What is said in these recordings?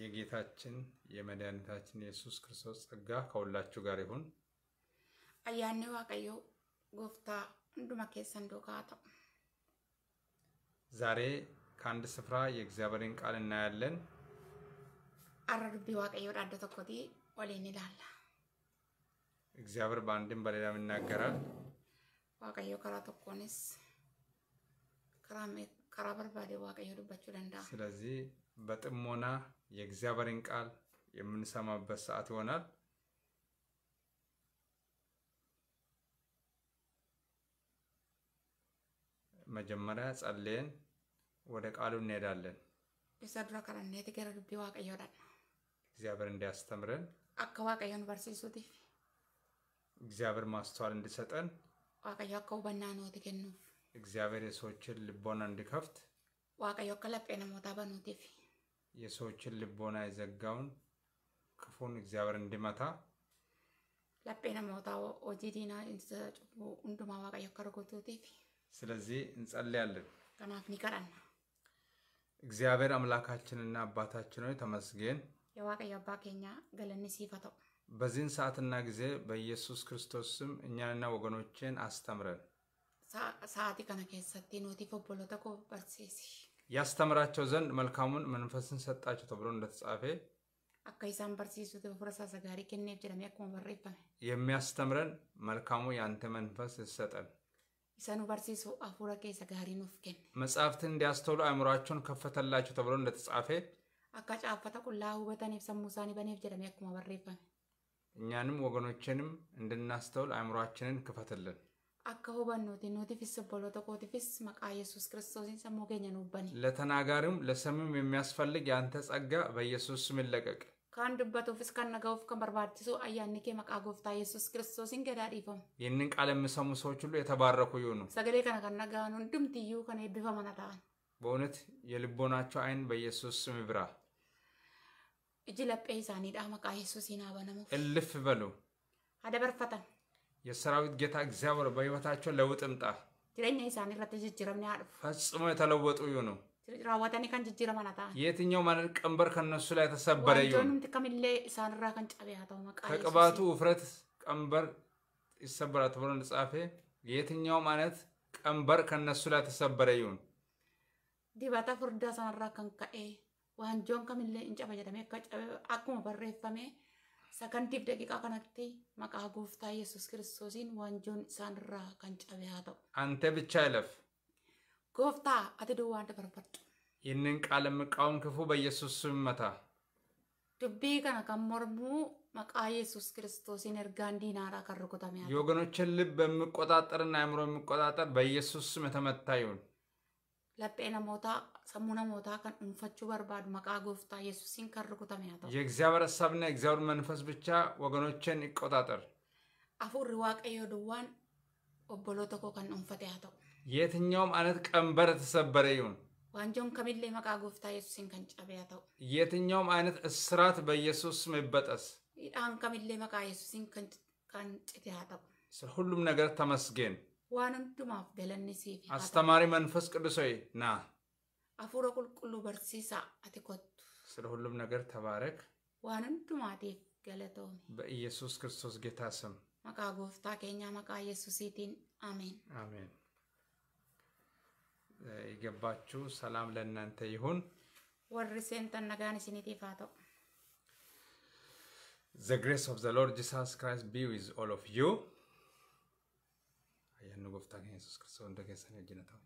የጌታችን የመድኃኒታችን የኢየሱስ ክርስቶስ ጸጋ ከሁላችሁ ጋር ይሁን። አያኔ ዋቀዮ ጎፍታ እንዱማ ኬሰን ዛሬ ከአንድ ስፍራ የእግዚአብሔርን ቃል እናያለን። አረርቢ ዋቀዮ ዳደ ተኮቲ ወሌን ይላል። እግዚአብሔር በአንድም በሌላም ይናገራል። ዋቀዮ ከራ ተኮንስ ከራ በርባዴ ዋቀዮ ዱባችሁ ደንዳ ስለዚህ በጥሞና የእግዚአብሔርን ቃል የምንሰማበት ሰዓት ይሆናል። መጀመሪያ ጸልየን ወደ ቃሉ እንሄዳለን። እግዚአብሔር እንዲያስተምረን አከዋቀየን ዋቀዮን በርሲሱት እግዚአብሔር ማስተዋል እንዲሰጠን ዋቀዮ አካ ውበና ኖት ገኑፍ እግዚአብሔር የሰዎችን ልቦና እንዲከፍት ዋቀዮ አካ ለጴ ነሞታ በኑቲፍ የሰዎችን ልቦና የዘጋውን ክፉን እግዚአብሔር እንዲመታ ለጴነ ሞታ ኦጂ ዲና እንዱማ ሁንዱማ ዋቀዮ ስለዚህ እንጸልያለን። ከናፍኒ ቀረና እግዚአብሔር አምላካችንና አባታችን ሆይ ተመስገን። የዋቀዮ አባ ኬኛ ገለኒ ሲፈተው በዚህን ሰዓትና ጊዜ በኢየሱስ ክርስቶስ ስም እኛንና ወገኖችን አስተምረን። ሰዓቲ ከነ ኬሰቲ ኑቲፍ ኦቦሎተኮ በርሴሲ ያስተምራቸው ዘንድ መልካሙን መንፈስን ሰጣቸው ተብሎ እንደተጻፈ akka isaan የሚያስተምረን መልካሙ የአንተ መንፈስ ይሰጠን። ኢሳኑ በርሲሱ አፉረ ጋሪ መጽሐፍትን እንዲያስተውሉ አእምሯቸውን ከፈተላቸው ተብሎ እንደተጻፈ አካ ጫፈተ ሰሙሳኒ በኔፍ እኛንም ወገኖችንም እንድናስተውል አእምሯችንን ክፈትልን። akka hubannuuti nutifis obboloota kootifis maqaa yesus kiristoosin sammuu keenya nuubbani የሚያስፈልግ የአንተ ጸጋ በኢየሱስ ስም ይለቀቅ ካን ዱበቱፍስ ካን ነገውፍ ካን በርባድሱ መቃ ጎፍታ ኢየሱስ ክርስቶስን ገዳ ዲፈም ይህንን ቃል የሚሰሙ ሰዎች ሁሉ የተባረኩ ይሁኑ ሰገሌ ከነ ከነ ጋኑ ከነ ይብፈመነ በእውነት የልቦናቸው አይን በኢየሱስ ስም ይብራ እጅ ለጴ ይሳኒዳ መቃ ኢየሱስ ይናበነሙ እልፍ በሉ የሰራዊት ጌታ እግዚአብሔር በህይወታቸው ለውጥ ምጣ። ትረኛ ይሳኔ ረተ ጅጅረም ያሉ ፈጽሞ የተለወጡ ይሁኑ። ራወተኒ ከን ጅጅረ ማለታ የትኛው ማለት ቀንበር ከነሱ ላይ ተሰበረ ይሁኑ። ትከምሌ ሳንራ ከን ጫቢያተው መቃ ከቅባቱ ውፍረት ቀንበር ይሰበራል ተብሎ እንደጻፈ የትኛው ማለት ቀንበር ከነሱ ላይ ተሰበረ ይሁን። ዲባታ ፍርዳ ሳንራ ከን ከኤ ዋንጆን ከምሌ እንጨፈጀደሜ ከጨ አኩሞ በሬፈሜ Sagantiif daqiiqaa kanatti maqaa gooftaa Yesuus Kiristoosiin waanjoon isaanirraa kan cabe haa ta'u. Ante ብቻ እለፍ። ati duwwaa dabarfadhu. ይህንን ቃል የምቃወም ክፉ በኢየሱስ ስም መታ። Dubbii kana kan mormuu maqaa Yesuus Kiristoosiin ergaan diinaaraa kan rukutame haa ta'u. የወገኖችን ልብ በምቆጣጠርና አእምሮ የምቆጣጠር በኢየሱስ ስም የተመታ ይሁን። Laphee namootaa sammuu namootaa kan dhuunfachuu barbaadu maqaa gooftaa yesuusiin kan rukutame haa ta'u። የእግዚአብሔር ሀሳብና የእግዚአብሔር መንፈስ ብቻ ወገኖችን ይቆጣጠር። አፉሪ waaqayyo duwwaan obboloo tokko kan dhuunfate haa ta'u። የትኛውም አይነት ቀንበር የተሰበረ ይሁን። ዋንጆን ከሚሌ መቃ ጎፍታ ኢየሱስን ከን ጨቤ haa ta'u. የትኛውም አይነት እስራት በኢየሱስ ስም ይበጠስ። hidhaan kamillee maqaa yesuusiin kan cite haa ta'u. ስለ ሁሉም ነገር ተመስገን። ዋን ሁንዱማፍ ገለኒ ሲፍ አስተማሪ መንፈስ ቅዱስ ሆይ ና አፉረ ቁልቁሉ በርሲሳ አትኮቱ ስለ ሁሉም ነገር ተባረክ ዋንንቱማቴ ገለቶሜ በኢየሱስ ክርስቶስ ጌታ ስም መቃ ጎፍታ ኬኛ መቃ ኢየሱሲቲን አሜን አሜን የገባችሁ ሰላም ለእናንተ ይሁን ወር ሴንተን ነጋን ሲኒቲ ፋቶ ዘ ግሬስ ኦፍ ዘ ሎርድ ጂሳስ ክራይስት ቢ ዊዝ ኦል ኦፍ ዩ ያንጎፍታ ኢየሱስ ክርስቶስ እንደገሰነ ጅነታው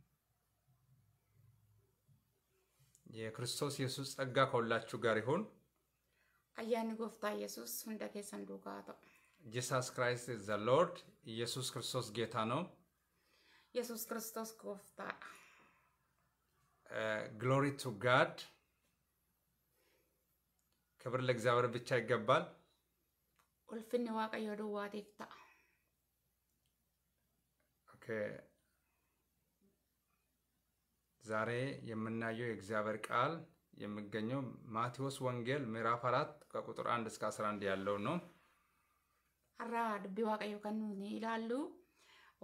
የክርስቶስ ኢየሱስ ጸጋ ከሁላችሁ ጋር ይሁን። አያን ጎፍታ ኢየሱስ ሁንደ ኬሰን ዱጋ ክራይስት ዘ ሎርድ ኢየሱስ ክርስቶስ ጌታ ነው። ኢየሱስ ክርስቶስ ጎፍታ ግሎሪ ቱ ጋድ ክብር ለእግዚአብሔር ብቻ ይገባል። ኡልፍኒ ዋቀ ዱዋቲፍ ኦኬ ዛሬ የምናየው የእግዚአብሔር ቃል የሚገኘው ማቴዎስ ወንጌል ምዕራፍ አራት ከቁጥር 1 እስከ አንድ ያለው ነው። አራ ድቢ ዋቀዮ ከኑ ይላሉ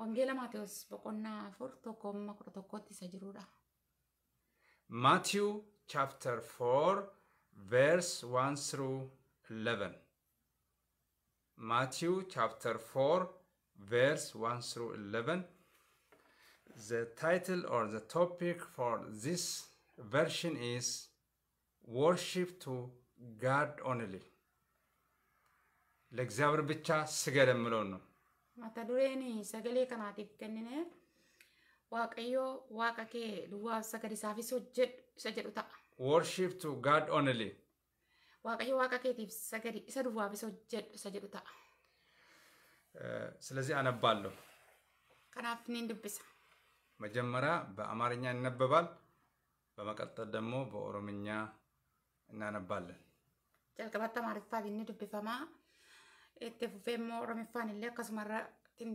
ወንጌለ ማቴዎስ በቆና ፎር ቶኮ ቁጥ ቶኮት ሰጅሩዳ ማቲው ቻፕተር ፎር ቨርስ ዋን ስሩ 11 ማቲው ቻፕተር ፎር ቨርስ ዋን ስሩ 11 the title or the topic for this version is Worship to God Only. ለእግዚአብሔር ብቻ ስገድ የምለውን ነው። ማታ ዱሬን ሰገሌ ከናቲፍ ከንነ ዋቀዮ ዋቀኬ ልዋ ሰገድ ሳፊስ ሰጀዱ ታ worship to God only ዋቀዮ ዋቀኬቲፍ ሰገድ እሰ ዱዋፊስ ሰጀዱ ታ ስለዚህ አነባለሁ። ከናፍ ኒን ድብሳ መጀመሪያ በአማርኛ ይነበባል። በመቀጠል ደግሞ በኦሮምኛ እናነባለን። ጨልቀባታ ማሪፋ ቢኒ ፉፌሞ ኦሮሚፋን ቲን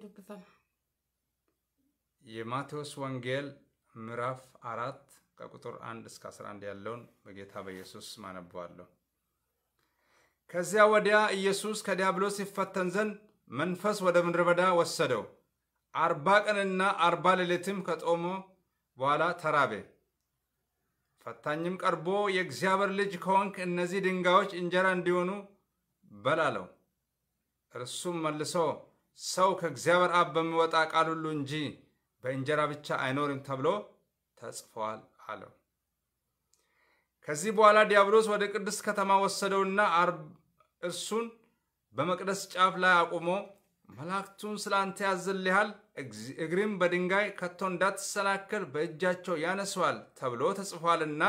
የማቴዎስ ወንጌል ምዕራፍ አራት ከቁጥር አንድ እስከ 11 ያለውን በጌታ በኢየሱስ ማነበዋለሁ። ከዚያ ወዲያ ኢየሱስ ከዲያብሎስ ይፈተን ዘንድ መንፈስ ወደ ምድረ በዳ ወሰደው። አርባ ቀንና አርባ ሌሊትም ከጾመ በኋላ ተራበ። ፈታኝም ቀርቦ የእግዚአብሔር ልጅ ከሆንክ እነዚህ ድንጋዮች እንጀራ እንዲሆኑ በል አለው። እርሱም መልሶ ሰው ከእግዚአብሔር አብ በሚወጣ ቃል ሁሉ እንጂ በእንጀራ ብቻ አይኖርም ተብሎ ተጽፏል አለው። ከዚህ በኋላ ዲያብሎስ ወደ ቅድስት ከተማ ወሰደውና እርሱን በመቅደስ ጫፍ ላይ አቁሞ መላእክቱን ስለ አንተ ያዝልሃል፣ እግርም በድንጋይ ከቶ እንዳትሰናከል በእጃቸው ያነሰዋል ተብሎ ተጽፏልና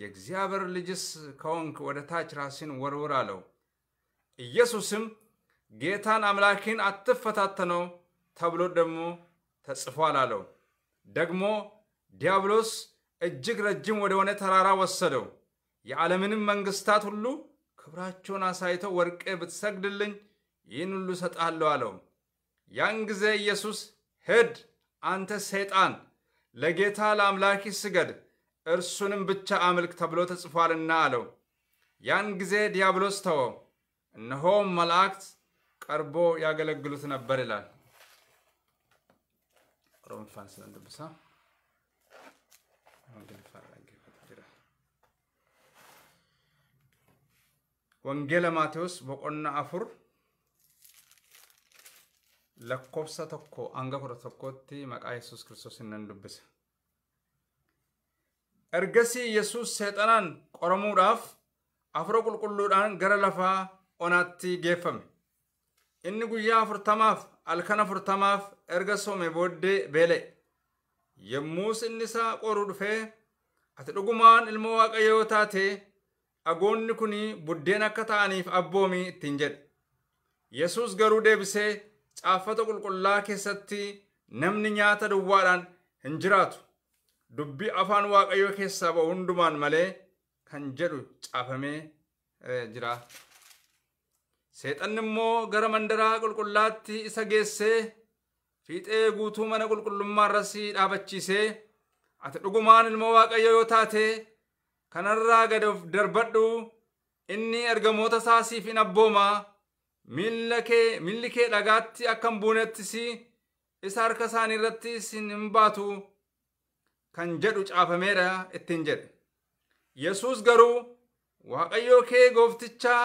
የእግዚአብሔር ልጅስ ከሆንክ ወደ ታች ራስን ወርውር አለው። ኢየሱስም ጌታን አምላክን አትፈታተነው ተብሎ ደግሞ ተጽፏል አለው። ደግሞ ዲያብሎስ እጅግ ረጅም ወደሆነ ተራራ ወሰደው። የዓለምንም መንግስታት ሁሉ ክብራቸውን አሳይተው ወርቄ ብትሰግድልኝ ይህን ሁሉ እሰጥሃለሁ አለው። ያን ጊዜ ኢየሱስ ሂድ፣ አንተ ሰይጣን፣ ለጌታ ለአምላኪ ስገድ፣ እርሱንም ብቻ አምልክ ተብሎ ተጽፏልና አለው። ያን ጊዜ ዲያብሎስ ተወ፣ እነሆም መላእክት ቀርቦ ያገለግሉት ነበር ይላል። ወንጌለ ማቴዎስ በቆና አፉር lakkoofsa hanga kudha maqaa yesus kiristoos nan Ergasii yesus seexanaan qoramuudhaaf afura qulqulluudhaan gara lafaa onaatti geeffame. Inni guyyaa afurtamaaf halkan afurtamaaf erga soome booddee beela'e. yommus inni isaa qoruu dhufee ati dhugumaan ilmoo waaqayyoo taatee dhagoonni kun buddeen akka ta'aniif abboomii ittiin jedhe. Yesus garuu deebisee caaffata qulqullaa keessatti namni nyaata duwwaadhaan hin jiraatu dubbii afaan waaqayyoo keessaa ba'u hundumaan malee kan jedhu caafamee jira. Seexanni immoo gara mandaraa qulqullaatti isa geessee fiixee guutuu mana qulqullummaa irratti dhaabachiisee ati dhugumaan ilma waaqayyo yoo taate kanarraa gad of darbadhu inni ergamoota isaasiif hin abboomaa. milli kee dhagaatti akkan buunettis isa harka isaanii irratti isin hin baatu kan jedhu caafameera ittiin jedhe yesus garuu waaqayyoo kee gooftichaa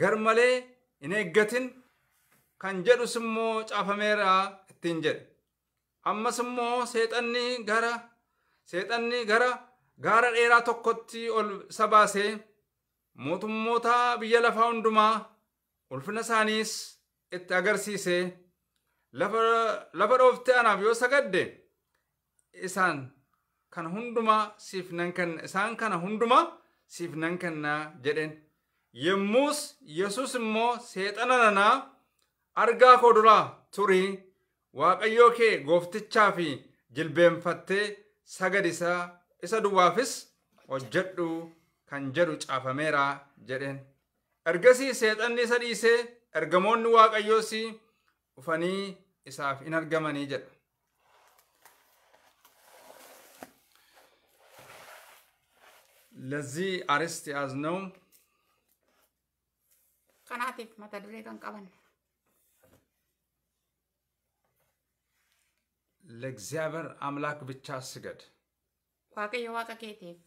garmalee hin eeggatin kan jedhus immoo caafameera ittiin jedhe ammas immoo seexanni gara seexanni gara gaara dheeraa tokkotti ol isa baasee mootummoota biyya lafaa hundumaa ulfina isaaniis itti agarsiise lafa dhooftee anaaf yoo sagadde isaan kana hunduma siif nan kenna isaan kana hunduma siif nan kennaa jedheen yommus yesus immoo seexana nanaa argaa koo duraa turii waaqayyoo kee gooftichaa fi jilbeenfattee sagad isaa isa duwwaafis hojjedhu kan jedhu caafameera jedheen ergasii seexanni isa dhiisee ergamoonni waaqayyoos dhufanii isaaf hin argamanii jedha. Lazzi aristi ለዚህ አርዕስት የያዝነው ከናቲፍ መተድሬ ቀንቀበን ለእግዚአብሔር አምላክ ብቻ ስገድ ዋቀየ ዋቀ ኬቴፍ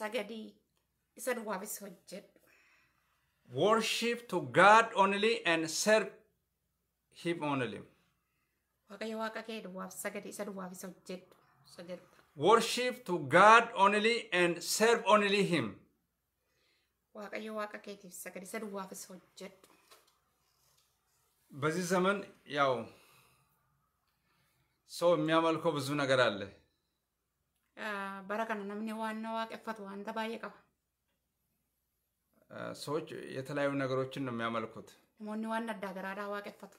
ሰገዲ ኢሰ ዱዋቢስ ሆጀድ worship to God only and serve Him only. Waaqayyo Waaqa kee duwwaaf sagadee isa duwwaaf Worship to God only and serve only Him. Waaqayyo Waaqa keetiif sagadee isa duwwaaf isa hojjedhu. በዚህ ዘመን ያው ሰው የሚያመልከው ብዙ ነገር አለ። በረከነ ነምኒ ዋና waaqeffatu wanta ሰዎች የተለያዩ ነገሮችን ነው የሚያመልኩት። ሞኒ ዋን አዳገራዳ ዋቀፈቱ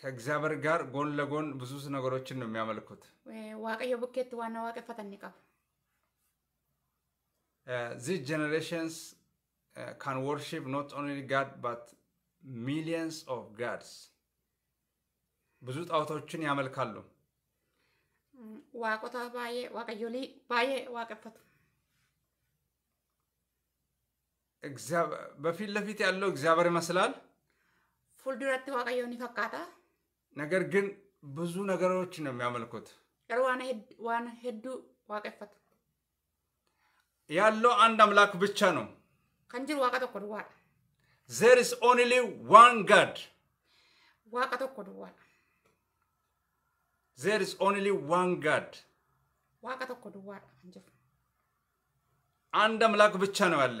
ከእግዚአብሔር ጋር ጎን ለጎን ብዙ ነገሮችን ነው የሚያመልኩት። ዋቀዮ ቡኬት ዋና ዋቀፈተኒ ቀቡ ዚ ጀነሬሽንስ ካን ወርሺፕ ኖት ኦንሊ ጋድ ባት ሚሊየንስ ኦፍ ጋድስ ብዙ ጣዖቶችን ያመልካሉ። ዋቆታ ባየ ዋቀዮሊ ባየ ዋቀፈቱ በፊት ለፊት ያለው እግዚአብሔር ይመስላል። ፉልዱረት ዋቀየውን ይፈቃታ። ነገር ግን ብዙ ነገሮች ነው የሚያመልኩት። ዋን ሄዱ ዋቀፈት ያለው አንድ አምላክ ብቻ ነው። ከንጅር ዋቀ tokko duwwaadha. There is only one God. Waaqa tokko duwwaadha. There is only one God. Waaqa አንድ አምላክ ብቻ ነው ያለ።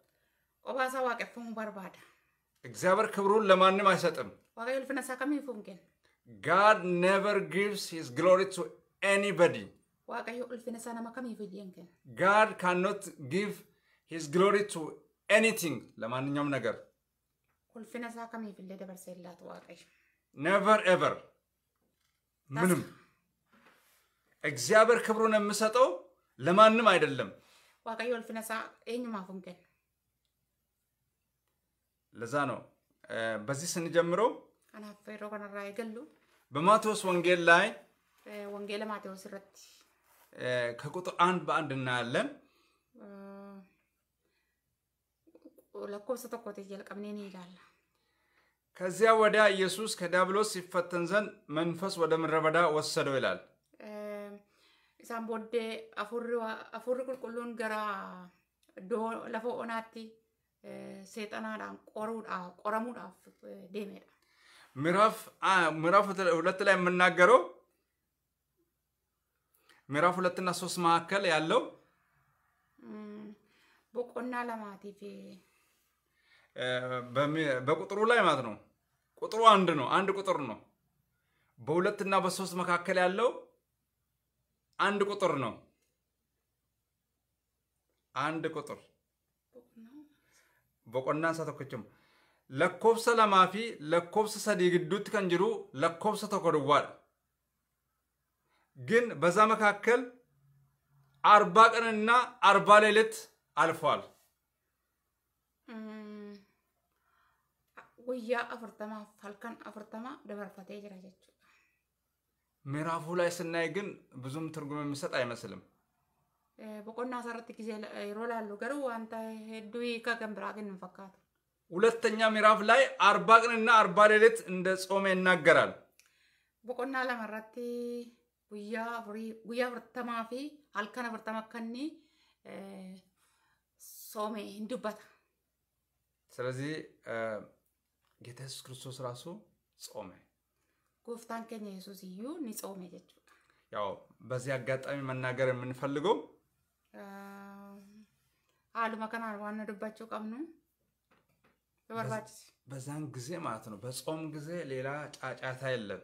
ቆባሳ በርባዳ እግዚአብሔር ክብሩን ለማንም አይሰጥም። ዋቀዮል ፍነሳ ከሚፉም ግን God never gives his glory to anybody. ዋቀዮ ነማ God cannot give his glory to anything ለማንኛውም ነገር never ever ምንም እግዚአብሔር ክብሩን የምሰጠው ለማንም አይደለም። ዋቀዮ እልፍነሳ ለዛ ነው በዚህ ስንጀምረው በማቴዎስ ወንጌል ላይ ወንጌል ማቴዎስ ረት ከቁጥር አንድ በአንድ እናያለን። ለኮብሰ ተኮት ጀልቀምኔን ይላል። ከዚያ ወዲያ ኢየሱስ ከዲያብሎስ ሲፈተን ዘንድ መንፈስ ወደ ምረበዳ ወሰደው ይላል። ሳምቦዴ አፉሪ ቁልቁሉን ገራ ለፎ ኦናቲ ሴጠና qoruudhaaf qoramuudhaaf deemedha. ምዕራፍ ምዕራፍ ሁለት ላይ የምናገረው ምዕራፍ ሁለትና ሶስት መካከል ያለው በቆና ለማቲፍ በቁጥሩ ላይ ማለት ነው። ቁጥሩ አንድ ነው፣ አንድ ቁጥር ነው። በሁለትና በሶስት መካከል ያለው አንድ ቁጥር ነው። አንድ ቁጥር boqonnaa isaa tokko tokkochuma. Lakkoofsa lamaa fi lakkoofsa sadii gidduutti kan jiru lakkoofsa tokko duwwaadha. Gin bazaa በዛ arbaa አርባ ቀንና አርባ ሌሊት አልፏል። afurtamaa አፍርተማ ፋልከን አፍርተማ ደበርፈቴ ጅራ ምዕራፉ ላይ ስናይ ግን ብዙም ትርጉም የሚሰጥ masalim. በቆና ሰረት ጊዜ ይሮላሉ ገሩ wanta ሄዱ ከገንብራ ግን ንፈካት ሁለተኛ ምዕራፍ ላይ አርባ ቀንና አርባ ሌሊት እንደ ጾመ ይናገራል። በቆና ለመረት ጉያ ጉያ ብርተማ ፊ አልከነ ብርተመከኒ ሶሜ ጾሜ እንዱበታ ስለዚህ ጌታ የሱስ ክርስቶስ ራሱ ጾመ ጎፍታን ከኛ የሱስ እዩ ኒጾሜ ጀቹ ያው በዚህ አጋጣሚ መናገር የምንፈልገው አሉማ ከና ዋና ድባቸው ቀምኑ በዛን ጊዜ ማለት ነው። በጾም ጊዜ ሌላ ጫጫታ የለም።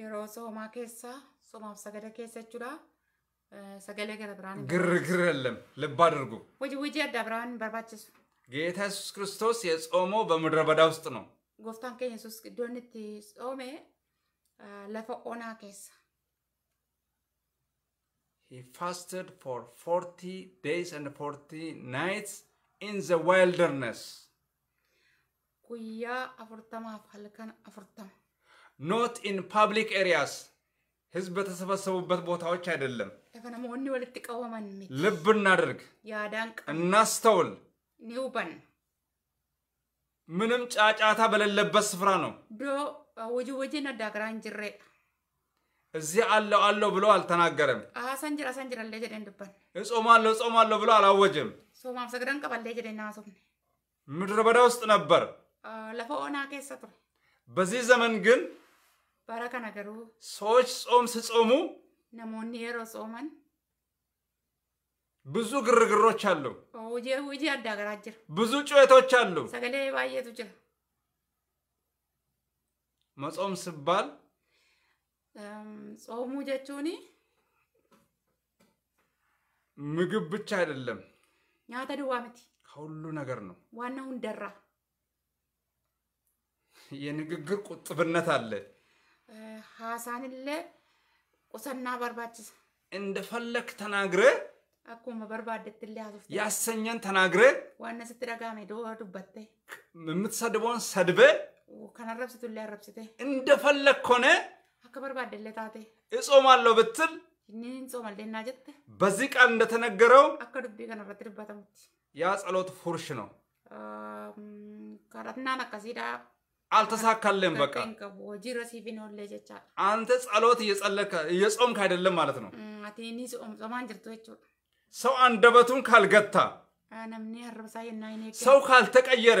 የሮ ጾማ ኬሳ ጾማ ሰገደ ኬሰቹዳ ሰገሌ ገረ ብርሃን ግርግር የለም። ልብ አድርጉ። ውጅ ውጅ ያዳ ብርሃን በርባችሱ ጌታ ኢየሱስ ክርስቶስ የጾሞ በምድረ በዳ ውስጥ ነው። ጎፍታን ከኢየሱስ ዶንት ጾሜ ለፈ ኬሳ he fasted for 40 days and 40 nights in the wilderness. Not in public areas. ህዝብ በተሰበሰቡበት ቦታዎች አይደለም። ልብ እናድርግ፣ እናስተውል። ምንም ጫጫታ በሌለበት ስፍራ ነው። ዶ ወጂ ወጂ ነዳግራ እንጅሬ እዚህ አለው አለው ብሎ አልተናገረም። ሰንጅራ ሰንጅራ ለ ጀደን ድባን እጾማለሁ እጾማለሁ ብሎ አላወጀም። ሶማም ሰግደን ቀባለ ጀደን ናሶምነ ምድረ በዳ ውስጥ ነበር። ለፈ ኦና በዚህ ዘመን ግን ባረከ ነገሩ ሰዎች ጾም ሲጾሙ ነሞኒ የሮ ጾመን ብዙ ግርግሮች አሉ። ውጄ ውጄ አዳገራ ብዙ ጩኸቶች አሉ። ሰገሌ ባየቱ ጅራ መጾም ሲባል ጾሙ jechuun ምግብ ብቻ አይደለም፣ nyaata duwwaa miti ከሁሉ ነገር ነው። ዋናው እንደራ የንግግር ቁጥብነት አለ። ሐሳንለ ቁሰና በርባች እንደፈለክ ተናግረ አኩመ በርባደትል ያሱፍ ያሰኘን ተናግረ ዋና ዋነ ስትደጋሜ በተ የምትሰድበውን ሰድበ ከነረብስቱል ያረብስተ እንደፈለክ ሆነ akka barbaadde እጾማለሁ ብትል inni ጾማል በዚህ ቃል እንደተነገረው akka dubbii kana irratti ያ ጸሎት ፉርሽ ነው kadhatnaan akkasiidha አልተሳካልም። በቃ አንተ ጸሎት እየጸለከ እየጾምክ አይደለም ማለት ነው። ሰው አንደበቱን ካልገታ፣ ሰው ካልተቀየረ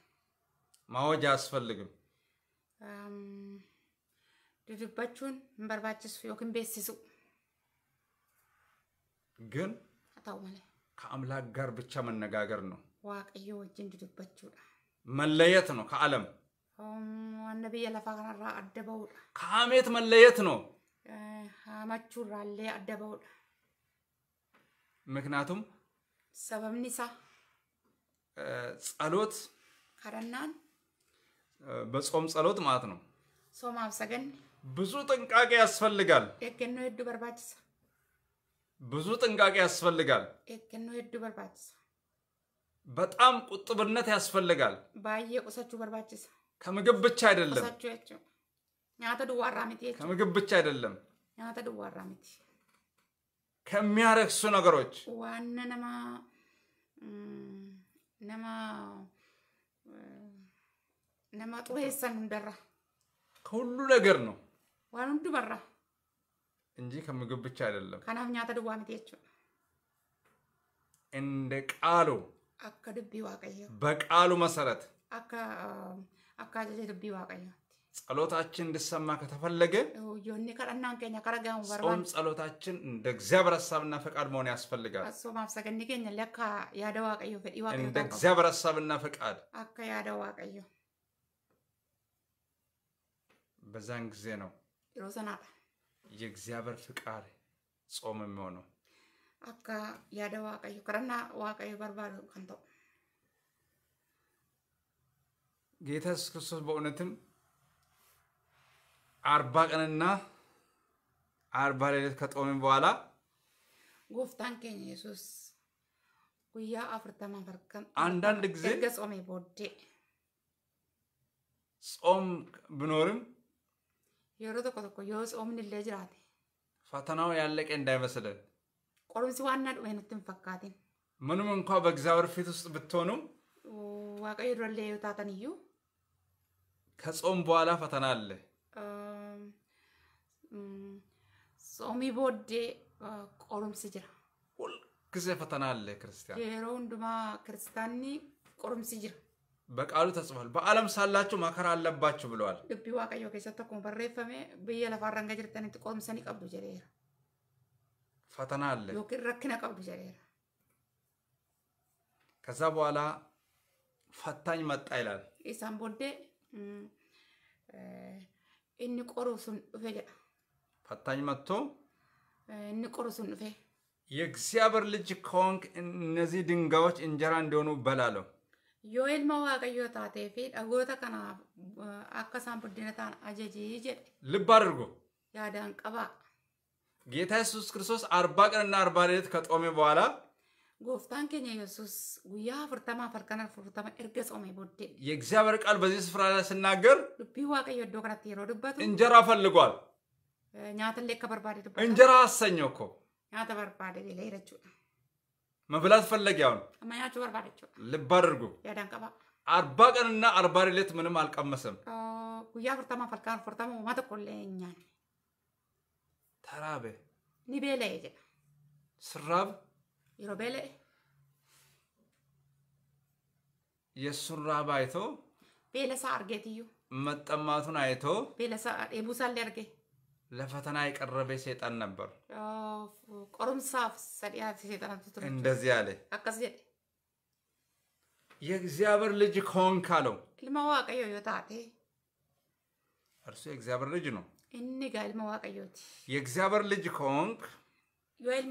ማወጅ አያስፈልግም። ዱድባችሁን እንበርባችሱ ዮክን ቤሲሱ ግን ከአምላክ ጋር ብቻ መነጋገር ነው። ዋቀዮ ወጅን ዱድባችሁዳ መለየት ነው ከዓለም ዋነ ብየ አደበው ከአሜት መለየት ነው። አመቹ ራሌ አደበው ምክንያቱም ሰበብኒሳ ጸሎት ከረናን በጾም ጸሎት ማለት ነው። ሶማም ሰገን ብዙ ጥንቃቄ ያስፈልጋል። ኤገኖ ሄዱ በርባችሳ ብዙ ጥንቃቄ ያስፈልጋል። ኤገኖ ሄዱ በርባችሳ በጣም ቁጥብነት ያስፈልጋል። ባየ ቁሰቹ በርባችሳ ከምግብ ብቻ አይደለም። ኛተ ድዋራ ሚቲ ከምግብ ብቻ አይደለም። ኛተ ድዋራ ሚቲ ከሚያረክሱ ነገሮች ዋነ ነማ ነማ nama xureessan hundarra ከሁሉ ነገር ነው waan hundumarra እንጂ ከምግብ ብቻ አይደለም። kanaaf nyaata duwwaa እንደ ቃሉ akka dubbii በቃሉ መሰረት akka akka ጸሎታችን እንዲሰማ ከተፈለገ ጾም ጸሎታችን እንደ እግዚአብሔር ሀሳብና ፈቃድ መሆን ያስፈልጋል። እንደ እግዚአብሔር ሀሳብና ፈቃድ በዛን ጊዜ ነው የእግዚአብሔር ፍቃድ ጾም የሚሆነው። አካ ያደ ዋቀዩ ከረና ዋቀዩ በርባሉ ከንቶ ጌታ ኢየሱስ ክርስቶስ በእውነትም አርባ ቀንና አርባ ሌሊት ከጦምን በኋላ ጎፍታን ኬኝ ኢየሱስ ጉያ አፍርተማ ፈርከን አንዳንድ ጊዜ ጾሜ ቦዴ ጾም ብኖርም yeroo tokko tokko yoo ፈተናው ያለቀ እንዳይመስልን። ቆርብሲ ዋና ዱሜ nutti hin fakkaatin. ምንም እንኳ በእግዚአብሔር ፊት ውስጥ ብትሆኑ waaqayyo durallee yoo taatan ከጾም በኋላ ፈተና አለ። ጾሚ ቦዴ ቆርምሲ ጅራ ሁልጊዜ ፈተና አለ ክርስቲያን። የሮ ክርስቲያኒ ቆርምሲ ጅራ በቃሉ ተጽፏል። በዓለም ሳላችሁ መከራ አለባችሁ ብለዋል። ልቢ ዋቀዮ ከሰቶ ኩን በሬፈሜ ብየ ለፋረንጋ ለፋረን ገጅርተኒት ቆምሰን ይቀብዱ ጀሌራ ፈተና አለ ዮኪን ረክነ ቀብዱ ጀሌራ ከዛ በኋላ ፈታኝ መጣ ይላል። ኢሳን ቦዴ እኒ ቆሩ ሱን ዱፌ ጀዳ ፈታኝ መጥቶ እኒ ቆሩ ሱን ዱፌ የእግዚአብሔር ልጅ ከሆንክ እነዚህ ድንጋዮች እንጀራ እንደሆኑ በላለው yoo ilma waaqayyoo taatee fi dhagoota kanaaf akka isaan buddeena ta'an ajajii jedhe. ልብ አድርጎ ያዳን ቀባ ጌታ ኢየሱስ ክርስቶስ አርባ ቀንና አርባ ሌሊት ከጾመ በኋላ ጎፍታን ኬኛ ኢየሱስ ጉያ ፍርተማ ፈርከነ ፍርተማ ኤርገ ጾሜ ቦዴ የእግዚአብሔር ቃል በዚህ ስፍራ ላይ ስናገር ልቢ ዋቀዮ ዶ ከነት የሮ ድበቱ እንጀራ ፈልጓል ኛትን ሌከ በርባዴ ድበ እንጀራ አሰኘው እኮ ኛተ በርባዴ ሌላ ይረችው መብላት ፈለግ ያውን ልብ አድርጉ። አርባ ቀንና አርባ ሌሊት ምንም አልቀመሰም። ጉያ ፍርተማ ፈልካን ፍርተማ ተራበ ኒቤለ ስራብ ይሮቤለ የእሱን ራብ አይቶ ቤለሳ አርጌትዩ መጠማቱን አይቶ ቤለሳ አርጌ ለፈተና የቀረበ ሴጣን ነበር። እንደዚህ አለ የእግዚአብሔር ልጅ ከሆንክ አለው ልማዋቀዮ ዮታቴ እርሱ የእግዚአብሔር ልጅ ነው። እኒ ጋ የእግዚአብሔር ልጅ ከሆንክ ዮኤል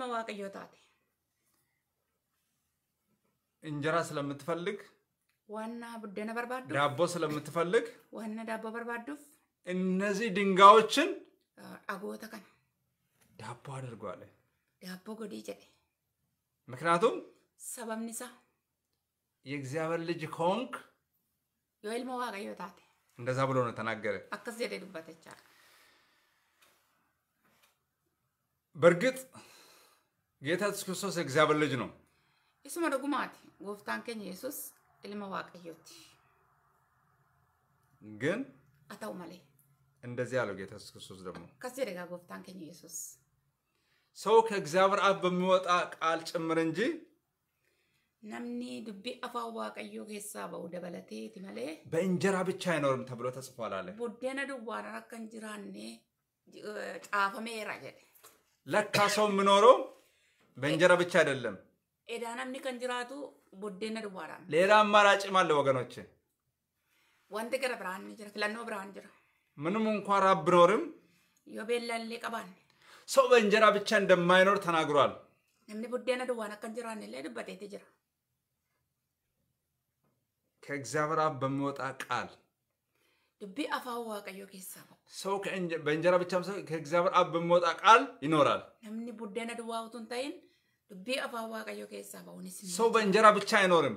እንጀራ ስለምትፈልግ ዋና ቡደነ በርባዱ ዳቦ ስለምትፈልግ ዋና ዳቦ በርባዱ እነዚህ ድንጋዮችን አጎተ ከን ዳቦ አድርጓለ ዳቦ ጎዲ ጀደ ምክንያቱም ሰበብን ሳ የእግዚአብሔር ልጅ ከሆንክ ዮኤል መዋቀዮ ታቴ እንደዛ ብሎ ነው ተናገረ። አከስ ዘዴ ልበተቻ በእርግጥ ጌታ ኢየሱስ ክርስቶስ የእግዚአብሔር ልጅ ነው። እሱ መደጉማት ጎፍታን ከኝ ኢየሱስ ግን አታው መሌ እንደዚህ አለው ጌታ ኢየሱስ ክርስቶስ ደግሞ ከዚህ ደጋ ጎፍታን ከኝ ኢየሱስ ሰው ከእግዚአብሔር አፍ በሚወጣ ቃል ጭምር እንጂ ነምኒ ዱቢ አፋ ዋቀዮ ጌሳ በኡ ደበለቴ ትመሌ በእንጀራ ብቻ አይኖርም ተብሎ ተጽፏል አለ። ቡደነ ዱዋራ akka hin jiraanne caafameera ለካ ሰው የሚኖረው በእንጀራ ብቻ አይደለም። ኤዳ ነምኒ ከንጅራቱ jiraatu ቡደነ ዱዋራ ሌላ አማራጭም አለ ወገኖች። ወንድ ገረ ብርሃን ጅራ ፊለኖ ብርሃን ጅራ ምንም እንኳ ራብ ብኖርም ዮቤለል ቀባን ሰው በእንጀራ ብቻ እንደማይኖር ተናግሯል። እምኒ ቡዴነ ድዋነ ከንጅራን ለድበት የትጅራ ከእግዚአብሔር አብ በሚወጣ ቃል ድቢ አፋው ዋቀዮ ኬሳ ሰው በእንጀራ ብቻ ከእግዚአብሔር አብ በሚወጣ ቃል ይኖራል። እምኒ ቡዴነ ድዋውቱን ታይን ድቢ አፋው ዋቀዮ ኬሳ ሰው በእንጀራ ብቻ አይኖርም።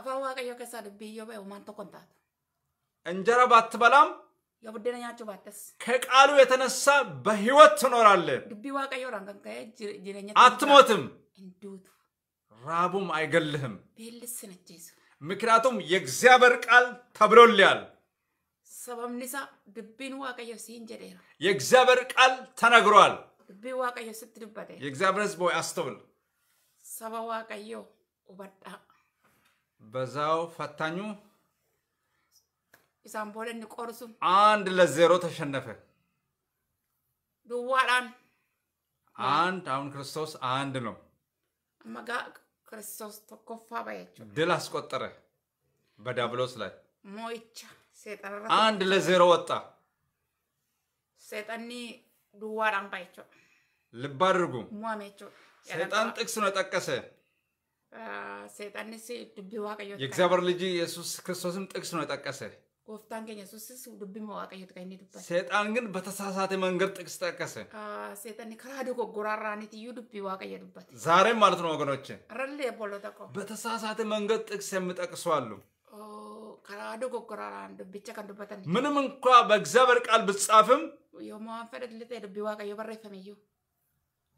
afaan waaqayyoo keessaa dubbii yoo ba'e uumaan እንጀራ ባትበላም የቡድን ባደስ ከቃሉ የተነሳ በህይወት ትኖራለህ። ድቢ ዋቀዮ ራንከንከ አትሞትም፣ እንዱት ራቡም አይገልህም። ቤልስ ምክንያቱም የእግዚአብሔር ቃል ተብሎልያል። ሰበምኒሳ ድቢን ዋቀዮ ሲን ጀዴራ የእግዚአብሔር ቃል ተነግሯል። ድቢ ዋቀዮ ስትድበደ የእግዚአብሔር ህዝብ ሆይ አስተውል። ሰበ ዋቀዮ ውበዳ በዛው ፈታኙ ኢዛምቦለን ቆርሱ አንድ ለዜሮ ተሸነፈ። ድዋላን አንድ አሁን ክርስቶስ አንድ ነው። መጋ ክርስቶስ ተኮፋ ባያቸው ድል አስቆጠረ በዳብሎስ ላይ ሞይቻ ሴጠን አንድ ለዜሮ ወጣ። ሴጠኒ ድዋላን ባያቸው ልብ አድርጉ። ሰይጣን ጥቅስ ነው የጠቀሰ ሰይጣንስ ዱቢ ዋቀዮ የእግዚአብሔር ልጅ ኢየሱስ ክርስቶስም ጥቅስ ነው የጠቀሰ ጎፍታን ከኝ ኢየሱስስ ዱቢሞ ዋቀዮት ከኝ ዱባ ሰይጣን ግን በተሳሳተ መንገድ ጥቅስ ጠቀሰ። ሰይጣን ከራዶ ጎጎራራኒት እዩ ዱቢ ዋቀየ ዛሬም ማለት ነው ወገኖች ረል የቦሎተቆ በተሳሳተ መንገድ ጥቅስ የሚጠቅሱ አሉ። ከራዶ ጎጎራራን ዱብቻ ከን ምንም እንኳ በእግዚአብሔር ቃል ብጻፍም የማዋን ፈደድ ዱቢ ዋቀዮ በሬፈመዩ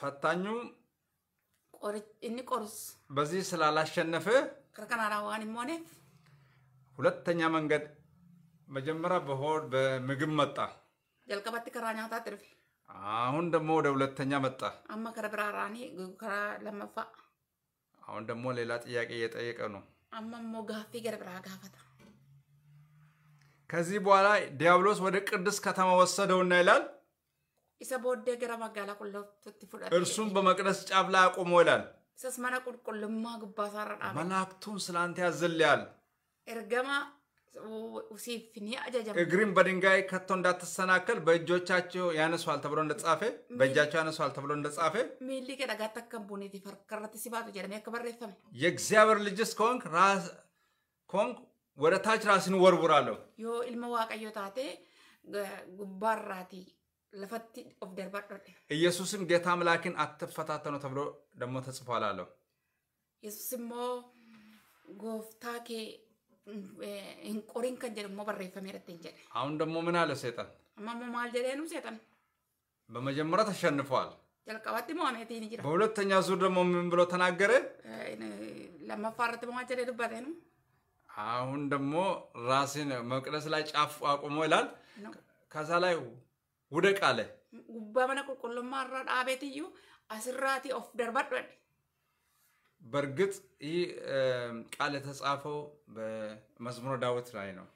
ፈታኙ inni qorus በዚህ ስላላሸነፈ ከከናራዋን ሆነ ሁለተኛ መንገድ መጀመሪያ በሆድ በምግብ መጣ ጀልቀበት ከራኛታ ትርፍ አሁን ደግሞ ወደ ሁለተኛ መጣ አማ ከረብራራኒ ከራ ለመፋ አሁን ደግሞ ሌላ ጥያቄ እየጠየቀ ነው አማ ሞጋፊ ገረብራ ጋፈታ ከዚህ በኋላ ዲያብሎስ ወደ ቅድስ ከተማ ወሰደውና ይላል isa booddee gara magaalaa qullabtuutti fudhate. Irsuun በመቅደስ ጫፍ ላይ አቆሞ ይላል። isas mana qulqullummaa gubbaa isaarra dhaabate. Manaaktuun silaantee azilleeyal. Ergama ሲፍ አጃጃም በድንጋይ ከቶ እንዳትሰናከል በእጆቻቸው ያነሷል ተብሎ እንደተጻፈ በእጃቸው ያነሷል ተብሎ እንደተጻፈ ሚሊ ከዳጋት ተከቡኒ ፈርከረት ሲባቱ ጀደም ያከበረፈም የእግዚአብሔር ልጅስ ከሆንክ ራስ ከሆንክ ወደ ታች ራስን ወርውራለሁ ዮ ኢልመ ዋቀዮ ታቴ ጉባራቲ ለፈቲ ኦፍ ደርባዶ ኢየሱስም ጌታ አምላክን አትፈታተኑ ተብሎ ደግሞ ተጽፏል አለው። ኢየሱስ ሞ ጎፍታ ኬ እንቆሪን ከን ጀሞ በሬፈሜ ረቴን ጀደ አሁን ደግሞ ምን አለ ሰይጣን ሞ ማል ጀደ ኑ ሰይጣን በመጀመሪያ ተሸንፏል። ጀልቀባት ሞሜቲን ጅራ በሁለተኛ ዙር ደግሞ ምን ብሎ ተናገረ? ለመፋረት ሞ ጀደ ዱባቴ ነው። አሁን ደግሞ ራሴን መቅደስ ላይ ጫፍ አቁሞ ይላል ከዛ ላይ ውደቅ አለ። ጉባ መነ ቁልቁልማ ራ ዳቤትዩ አስራቲ ኦፍ ደርባድ በእርግጥ ይህ ቃል የተጻፈው በመዝሙረ ዳዊት ላይ ነው።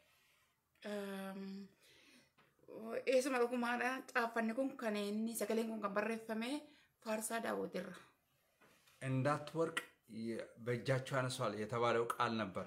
eessuma dhugumaadha xaaffanni kun kan inni sagaleen kun እንዳትወርቅ በእጃቸው ያነሷል የተባለው ቃል ነበር።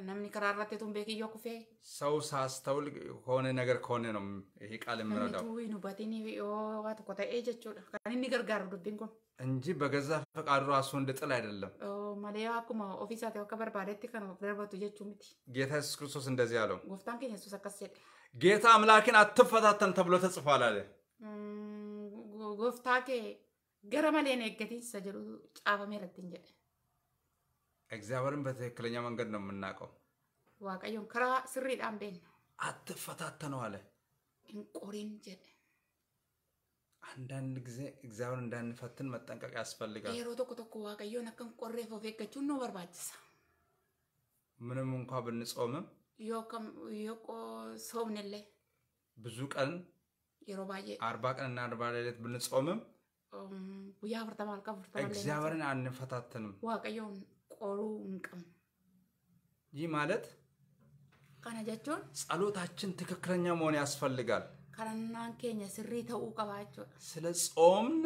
እናምን ከራራት የቱን ቤክ እዮ ኩፌ ሰው ሳስተውል ከሆነ ነገር ከሆነ ነው ይሄ ቃል የምረዳው ኑባቴኒ እንጂ በገዛ ፈቃዱ ራሱ እንድጥል አይደለም ጌታ ክርስቶስ እንደዚህ አለው ጌታ አምላክን አትፈታተን ተብሎ ተጽፏል አለ ጎፍታ ከ ገረመሌ ነገቲ እግዚአብሔርን በትክክለኛ መንገድ ነው የምናውቀው። ዋቀዮን ከራ ስሪዳን ቤን አትፈታተነው አለ እንቆሪን ጀደ አንዳንድ ጊዜ እግዚአብሔር እንዳንፈትን መጠንቀቅ ያስፈልጋል። ሮ ቶኮ ቶኮ ዋቀዮን አከን ቆሬ ፎፌገቹን ነው በርባችሳ ምንም እንኳ ብንጾምም ዮቆ ሶምንለ ብዙ ቀን የሮ ባየ አርባ ቀን እና አርባ ሌሊት ብንጾምም ጉያ እግዚአብሔርን አንፈታትንም ዋቀዮን ቆሩ qoruunqam ይህ ማለት kana ጸሎታችን ትክክለኛ መሆን ያስፈልጋል። ከረናን ኬኛ ስሪ ተው ቀባቸው ስለ ጾምን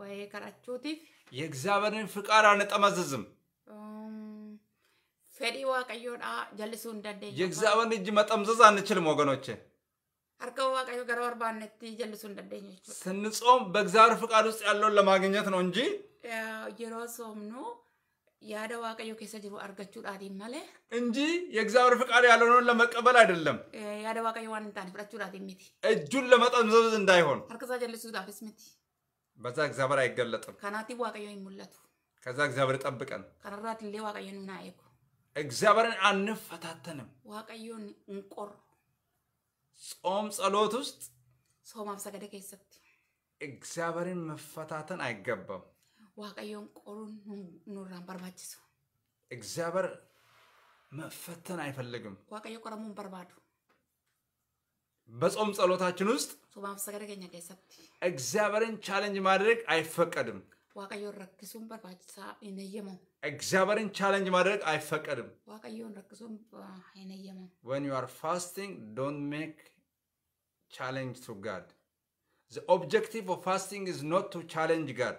ወይ ከራችሁቲፍ የእግዚአብሔርን ፍቃድ አንጠመዝዝም። ፌዲ ዋቀዮዳ ጀልሱ እንደደ የእግዚአብሔርን እጅ መጠምዘዝ አንችልም ወገኖቼ። አርከው ዋቀዮ ገረ ወርባነት ጀልሱ እንደደኝ ስንጾም በእግዚአብሔር ፍቃድ ውስጥ ያለውን ለማግኘት ነው እንጂ የሮ ነው ያደ ዋቀዮ ከሰ ጅሩ አርገቹ ዳቲ መለ እንጂ የእግዚአብሔር ፍቃድ ያልሆነውን ለመቀበል አይደለም። ያደ ዋቀዮ ዋን እንታን ፍራቹ ዳቲ ሚቲ እጁን ለመጠምዘዝ እንዳይሆን አርከዛ ጀልሱ ዳፍስ ሚቲ በዛ እግዚአብሔር አይገለጥም። ካናቲ ዋቀዮ ይሙለቱ ከዛ እግዚአብሔር ጠብቀን ከራራት ሌ ዋቀዮ ኑና አይኩ እግዚአብሔርን አንፈታተንም። ዋቀዮን እንቆር ጾም ጸሎት ውስጥ ሶማብ ሰገደ ከይሰት እግዚአብሔርን መፈታተን አይገባም። waaqayyoon qoruun nurraan barbaachisu. እግዚአብሔር መፈተን አይፈልግም። waaqayyo qoramuun barbaadu. በጾም ጸሎታችን ውስጥ ጾማፍ ሰገደ ከኛ keessatti እግዚአብሔርን ቻሌንጅ ማድረግ አይፈቀድም። waaqayyoon rakkisuun barbaachisaa hin eeyyamamu. እግዚአብሔርን ቻሌንጅ ማድረግ አይፈቀድም። waaqayyoon rakkisuun hin eeyyamamu. when you are fasting don't make challenge to God. The objective of fasting is not to challenge God.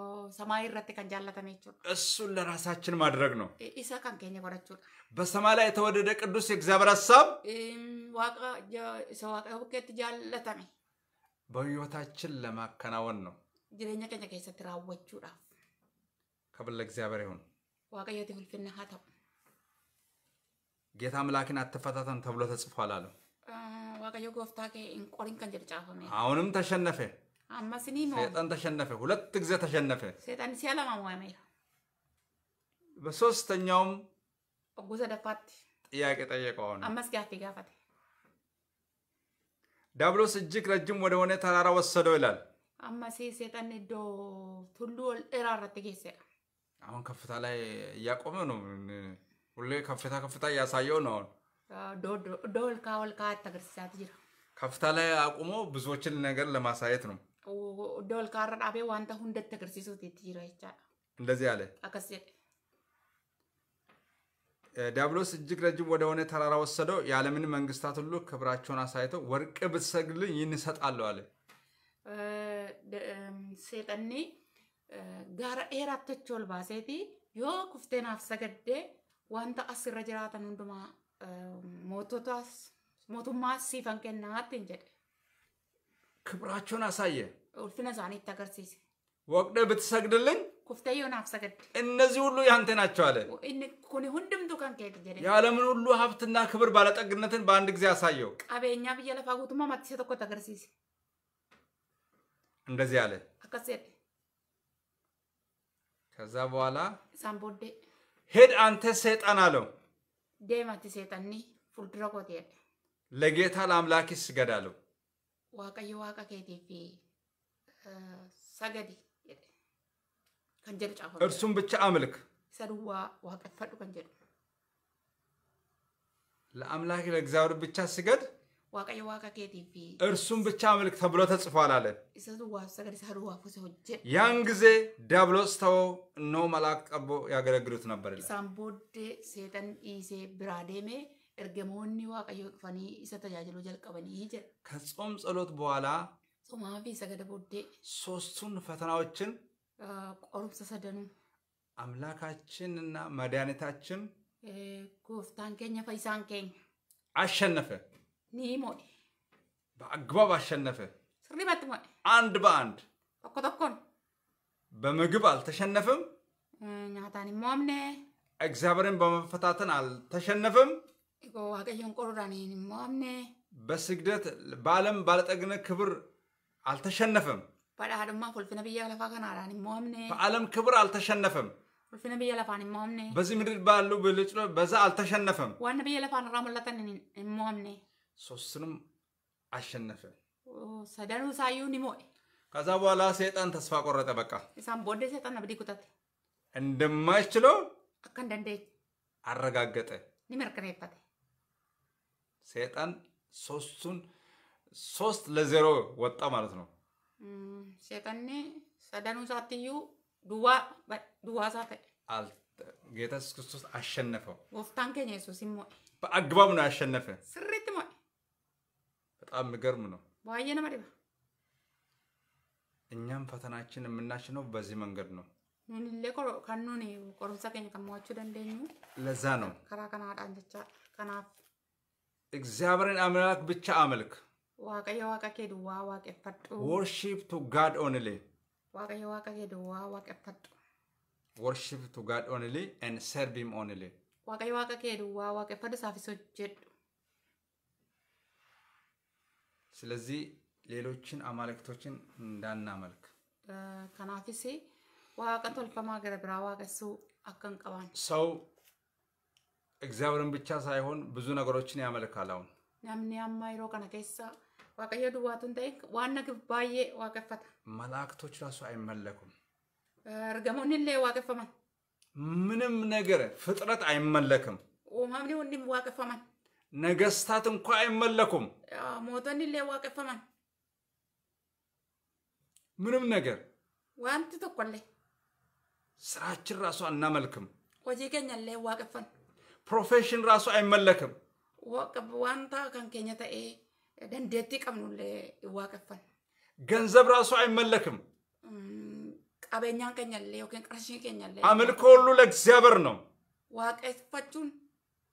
ሰማይ ረት ከን ጃላተሜ እሱን ለራሳችን ማድረግ ነው። ኢሳ ከን ኬኘ በሰማይ ላይ የተወደደ ቅዱስ የእግዚአብሔር ሀሳብ ዋቃ ቡኬት ጃላተሜ በህይወታችን ለማከናወን ነው። ጅሬኛ ኬኘ ኬሰት ራወቹዳ ከብለ እግዚአብሔር ይሁን ዋቀየት ፍልፍና ሀተው ጌታ አምላክን አትፈታተን ተብሎ ተጽፏል አለ ዋቀዮ ጎፍታ ከእንቆሪን ከን ጀልጫፈ አሁንም ተሸነፈ። አማስኒ ነው ሰይጣን ተሸነፈ። ሁለት ጊዜ ተሸነፈ። ሰይጣን ሲያለማ በሶስተኛውም ጉዘ ደፋት ጥያቄ አማስ ጋፊ ዳብሎስ እጅግ ረጅም ወደ ሆነ ተራራ ወሰደው ይላል። አማሴ ሰይጣን ዶ ቱሉ አሁን ከፍታ ላይ እያቆመ ነው። ሁሌ ከፍታ ከፍታ እያሳየው ነው። ወልካ ከፍታ ላይ አቁሞ ብዙዎችን ነገር ለማሳየት ነው። iddoo olkaarra dhaabee waan ta'u hundatti agarsiisuuti itti እንደዚህ አለ። አከስ ዲያብሎስ እጅግ ረጅም ወደሆነ ተራራ ወሰደው። የዓለምን መንግስታት ሁሉ ክብራቸውን አሳይተው ወርቅ ብትሰግድልኝ ይህን እሰጣለሁ አለ። ሴጠኒ ጋራ ኤራቶች ኦል ባሴቲ ዮ ኩፍቴናፍ ሰገዴ ዋንታ አስረ ጅራተን ሁንዱማ ሞቱማስ ሲፈን ከናት እንጀደ ክብራቸውን አሳየ። ኡልፊነ ሳኒት አገርሲሰ ወቅደ ብትሰግድልኝ ኩፍተዮን አፍሰገድ እነዚህ ሁሉ ያንተ ናቸው አለ። እን ኩኒ ሁንድምቱ ከንኬት ጀደ የዓለምን ሁሉ ሀብትና ክብር ባለጠግነትን በአንድ ጊዜ አሳየው። ቀቤኛ ብየ ለፋ ጉቱማ ማትሴ ተኮ ተገርሲሰ እንደዚህ አለ። አከሴድ ከዛ በኋላ ሳምቦዴ ሄድ አንተ ሰይጣን አለው። ዴማቲ ሰይጣኒ ፉልድራ ኮቴ ለጌታ ለአምላክ ስገድ አለው። waaqayyo waaqa keetii fi sagadi kan jedhu caafamu. Irsuun bicha amlik. Isa duwwaa waaqeffadhu kan jedhu. ለአምላክ ለእግዚአብሔር ብቻ ስገድ waaqayyo waaqa keetii fi እርሱም ብቻ አምልክ ተብሎ ተጽፏል አለ። ያን ጊዜ ዲያብሎስ ተወው፣ እነሆ መልአክ ቀርቦ ያገለግሉት ነበር ይላል። ergamoonni waaqayyoo dhufanii isa tajaajiluu jalqabanii jedha። ከጾም ጸሎት በኋላ ጾማፊ ሰገደ ቦዴ ሶስቱን ፈተናዎችን ቆርብሰ ሰደኑ አምላካችንና መድኃኒታችን ጎፍታን ኬኛ ፈይሳን ኬኝ አሸነፈ። ኒሞ በአግባብ አሸነፈ። ስሪበት አንድ በአንድ tokko tokkoon በምግብ አልተሸነፍም። ኛታን ሞምነ እግዚአብሔርን በመፈታተን አልተሸነፍም። waaqayyoon qorraaniin immoo amne በስግደት በዓለም ባለጠግነት ክብር አልተሸነፈም። በዳድማ ፉልፊነ ብያ ለፋ ከናዳን immoo amne በዓለም ክብር አልተሸነፈም። ፉልፊነ ብያ ለፋን immoo amne በዚህ ምድር ባሉ ብልጭሎ በዛ አልተሸነፈም። ዋና ብያ ለፋን ራ ሞላተን immoo ሶስቱንም አሸነፈ። ሰደኑ ሳዩ ኒሞ ከዛ በኋላ ሰይጣን ተስፋ ቆረጠ። በቃ ኢሳን ቦዴ ሰይጣን አብዲ ኩታት እንደማይችለው አካ አረጋገጠ። ኒመርከኔ ይፈተ ሰይጣን ሶስቱን ሶስት ለዜሮ ወጣ ማለት ነው። ሰይጣን ሰደኑ ሳትዩ ዱዋ ዱዋ ሳተ ጌታ ኢየሱስ ክርስቶስ አሸነፈው። ጎፍታን ከኛ ኢየሱስ ሞ በአግባብ ነው ያሸነፈ። ስሪት ሞ በጣም የሚገርም ነው። ባየ ነመ ዲባ እኛም ፈተናችን የምናሽነው በዚህ መንገድ ነው። ኑንሌ ከኑን ቆሮምሳ ከኛ ከመዋችሁ ደንደኙ ለዛ ነው ከራ ከናዳን ብቻ ከናፍ እግዚአብሔርን አምላክ ብቻ አመልክ። waaqayyo waaqa kee duwwaa waaqeffadhu. Worship to God only. waaqayyo waaqa kee duwwaa waaqeffadhu. Worship to God only and serve him only. waaqayyo waaqa kee duwwaa waaqeffadhu isaafis hojjedhu. ስለዚህ ሌሎችን አማልክቶችን እንዳናመልክ ከናፊስ ዋቀ ቶልፈማ ገረብራ ዋቀሱ አከንቀባን ሰው እግዚአብሔርን ብቻ ሳይሆን ብዙ ነገሮችን ያመልካል። አሁን ናምን ያማይሮ ከነ ከሳ ዋቀየ ዱዋቱን ተይክ ዋና ግብ ባዬ መላእክቶች ራሱ አይመለኩም። እርገሞንሌ ዋቀፈማን ምንም ነገር ፍጥረት አይመለክም። ኦማምኒ ወንዲም ዋቀፈማን ነገስታት እንኳ አይመለኩም። ሞቶንሌ ዋቀፈማን ምንም ነገር ዋንት ተኮለ ስራችን ራሱ አናመልክም። ወጄገኛለ ዋቀፈን ፕሮፌሽን ራሱ አይመለክም። ዋንታ ከንኬኛ ተ ተኤ ደንዴቲ ቀብኑሌ ይዋቀፈን ገንዘብ ራሱ አይመለክም። ቀበኛን ከኛለ ወን ቅረሽ ከኛለ አምልኮ ሁሉ ለእግዚአብሔር ነው። ዋቀፈቹን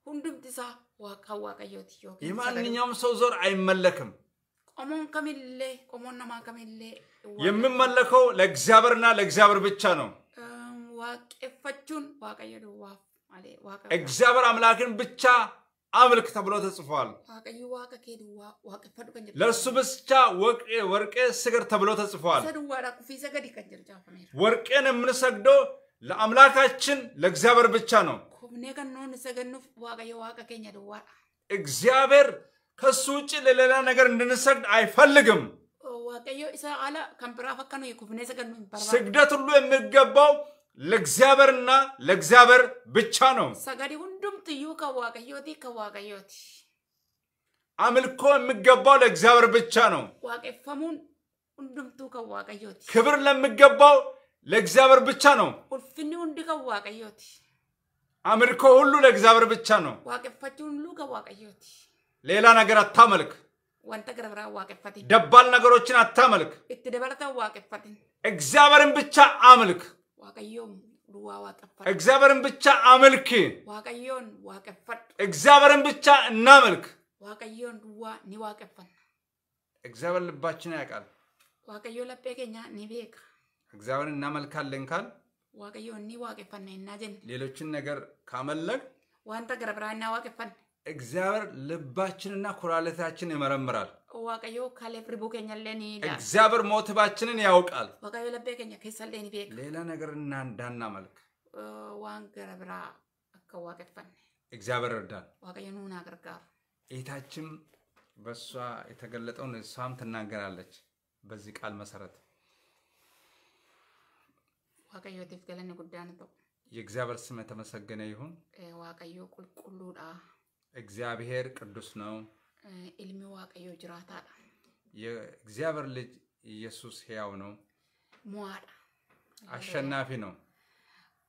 ሁንዱም ዲሳ ዋቃን ዋቀዮት የማንኛውም ሰው ዞር አይመለክም። ቆሞን ከሚለ ቆሞን ነማ ከሚሌ የሚመለከው ለእግዚአብሔርና ለእግዚአብሔር ብቻ ነው። ዋቄፈቹን ዋቀዮ ዋፍ እግዚአብሔር አምላክን ብቻ አምልክ ተብሎ ተጽፏል። ለእሱ ብቻ ወርቄ ስገድ ተብሎ ተጽፏል። ወርቄን የምንሰግደው ለአምላካችን ለእግዚአብሔር ብቻ ነው። እግዚአብሔር ከሱ ውጭ ለሌላ ነገር እንድንሰግድ አይፈልግም። ስግደት ሁሉ የሚገባው ለእግዚአብሔርና ለእግዚአብሔር ብቻ ነው። ሰገዲ ሁንዱምትዩ ከዋቀዮቲ ከዋቀዮቲ አምልኮ የሚገባው ለእግዚአብሔር ብቻ ነው። ዋቀፈሙን ሁንዱምቱ ከዋቀዮቲ ክብር ለሚገባው ለእግዚአብሔር ብቻ ነው። ኡልፍኒ ሁንዲ ከዋቀዮቲ አምልኮ ሁሉ ለእግዚአብሔር ብቻ ነው። ዋቀፈቹ ሁሉ ከዋቀዮቲ ሌላ ነገር አታመልክ። ወንተ ገረብራ ዋቀፈቲ ደባል ነገሮችን አታመልክ። እትደበረተ ዋቀፈቲ እግዚአብሔርን ብቻ አምልክ። እግዚአብሔርን ብቻ አመልክ። እግዚአብሔርን ብቻ እናመልክ። እግዚአብሔር ልባችን ያውቃል። እግዚአብሔርን እናመልካለን ካል ሌሎችን ነገር ካመለክ ዋንተ ገረብራና ዋቅፈን እግዚአብሔር ልባችንና ኩላሊታችንን ይመረምራል። እግዚአብሔር ሞትባችንን ያውቃል። ሌላ ነገር እና እንዳናመልክ ዋን እግዚአብሔር እርዳን። ጌታችን በእሷ የተገለጠውን እሷም ትናገራለች። በዚህ ቃል መሰረት የእግዚአብሔር ስም የተመሰገነ ይሁን። ዋቀዮ ቁልቁሉዳ እግዚአብሔር ቅዱስ ነው። እልሚ ዋቀዮ ጅራታ የእግዚአብሔር ልጅ ኢየሱስ ሕያው ነው። ሞዋዳ አሸናፊ ነው።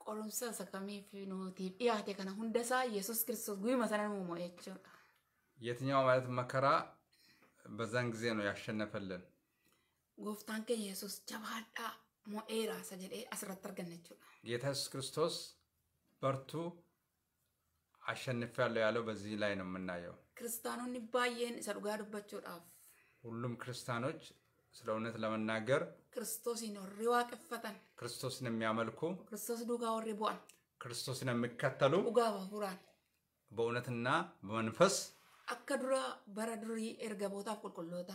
ቆሮምሰ ሰከሚፍ ኑቲፍ ያቴ ከነ ሁንደሳ ኢየሱስ ክርስቶስ ጉይ ሰነን ሙሞ የቹዳ የትኛው ማለት መከራ በዛን ጊዜ ነው ያሸነፈልን። ጎፍታንከ ኢየሱስ ጀባዳ ሞኤራ ሰጀዴ አስረት አርገነቹ ጌታ ኢየሱስ ክርስቶስ በርቱ አሸንፌያለሁ ያለው በዚህ ላይ ነው የምናየው። ክርስቲያኖን ባየን ሰዱጋ ዱበቾዳፍ ሁሉም ክርስቲያኖች ስለ እውነት ለመናገር ክርስቶስ ይኖር ዋቅፈተን ክርስቶስን የሚያመልኩ ክርስቶስ ዱጋ ወሬ ቧል ክርስቶስን የሚከተሉ ጋ ባሁራን በእውነትና በመንፈስ አከ ዱራ በረ ዱሪ ኤርገ ቁልቁሎታ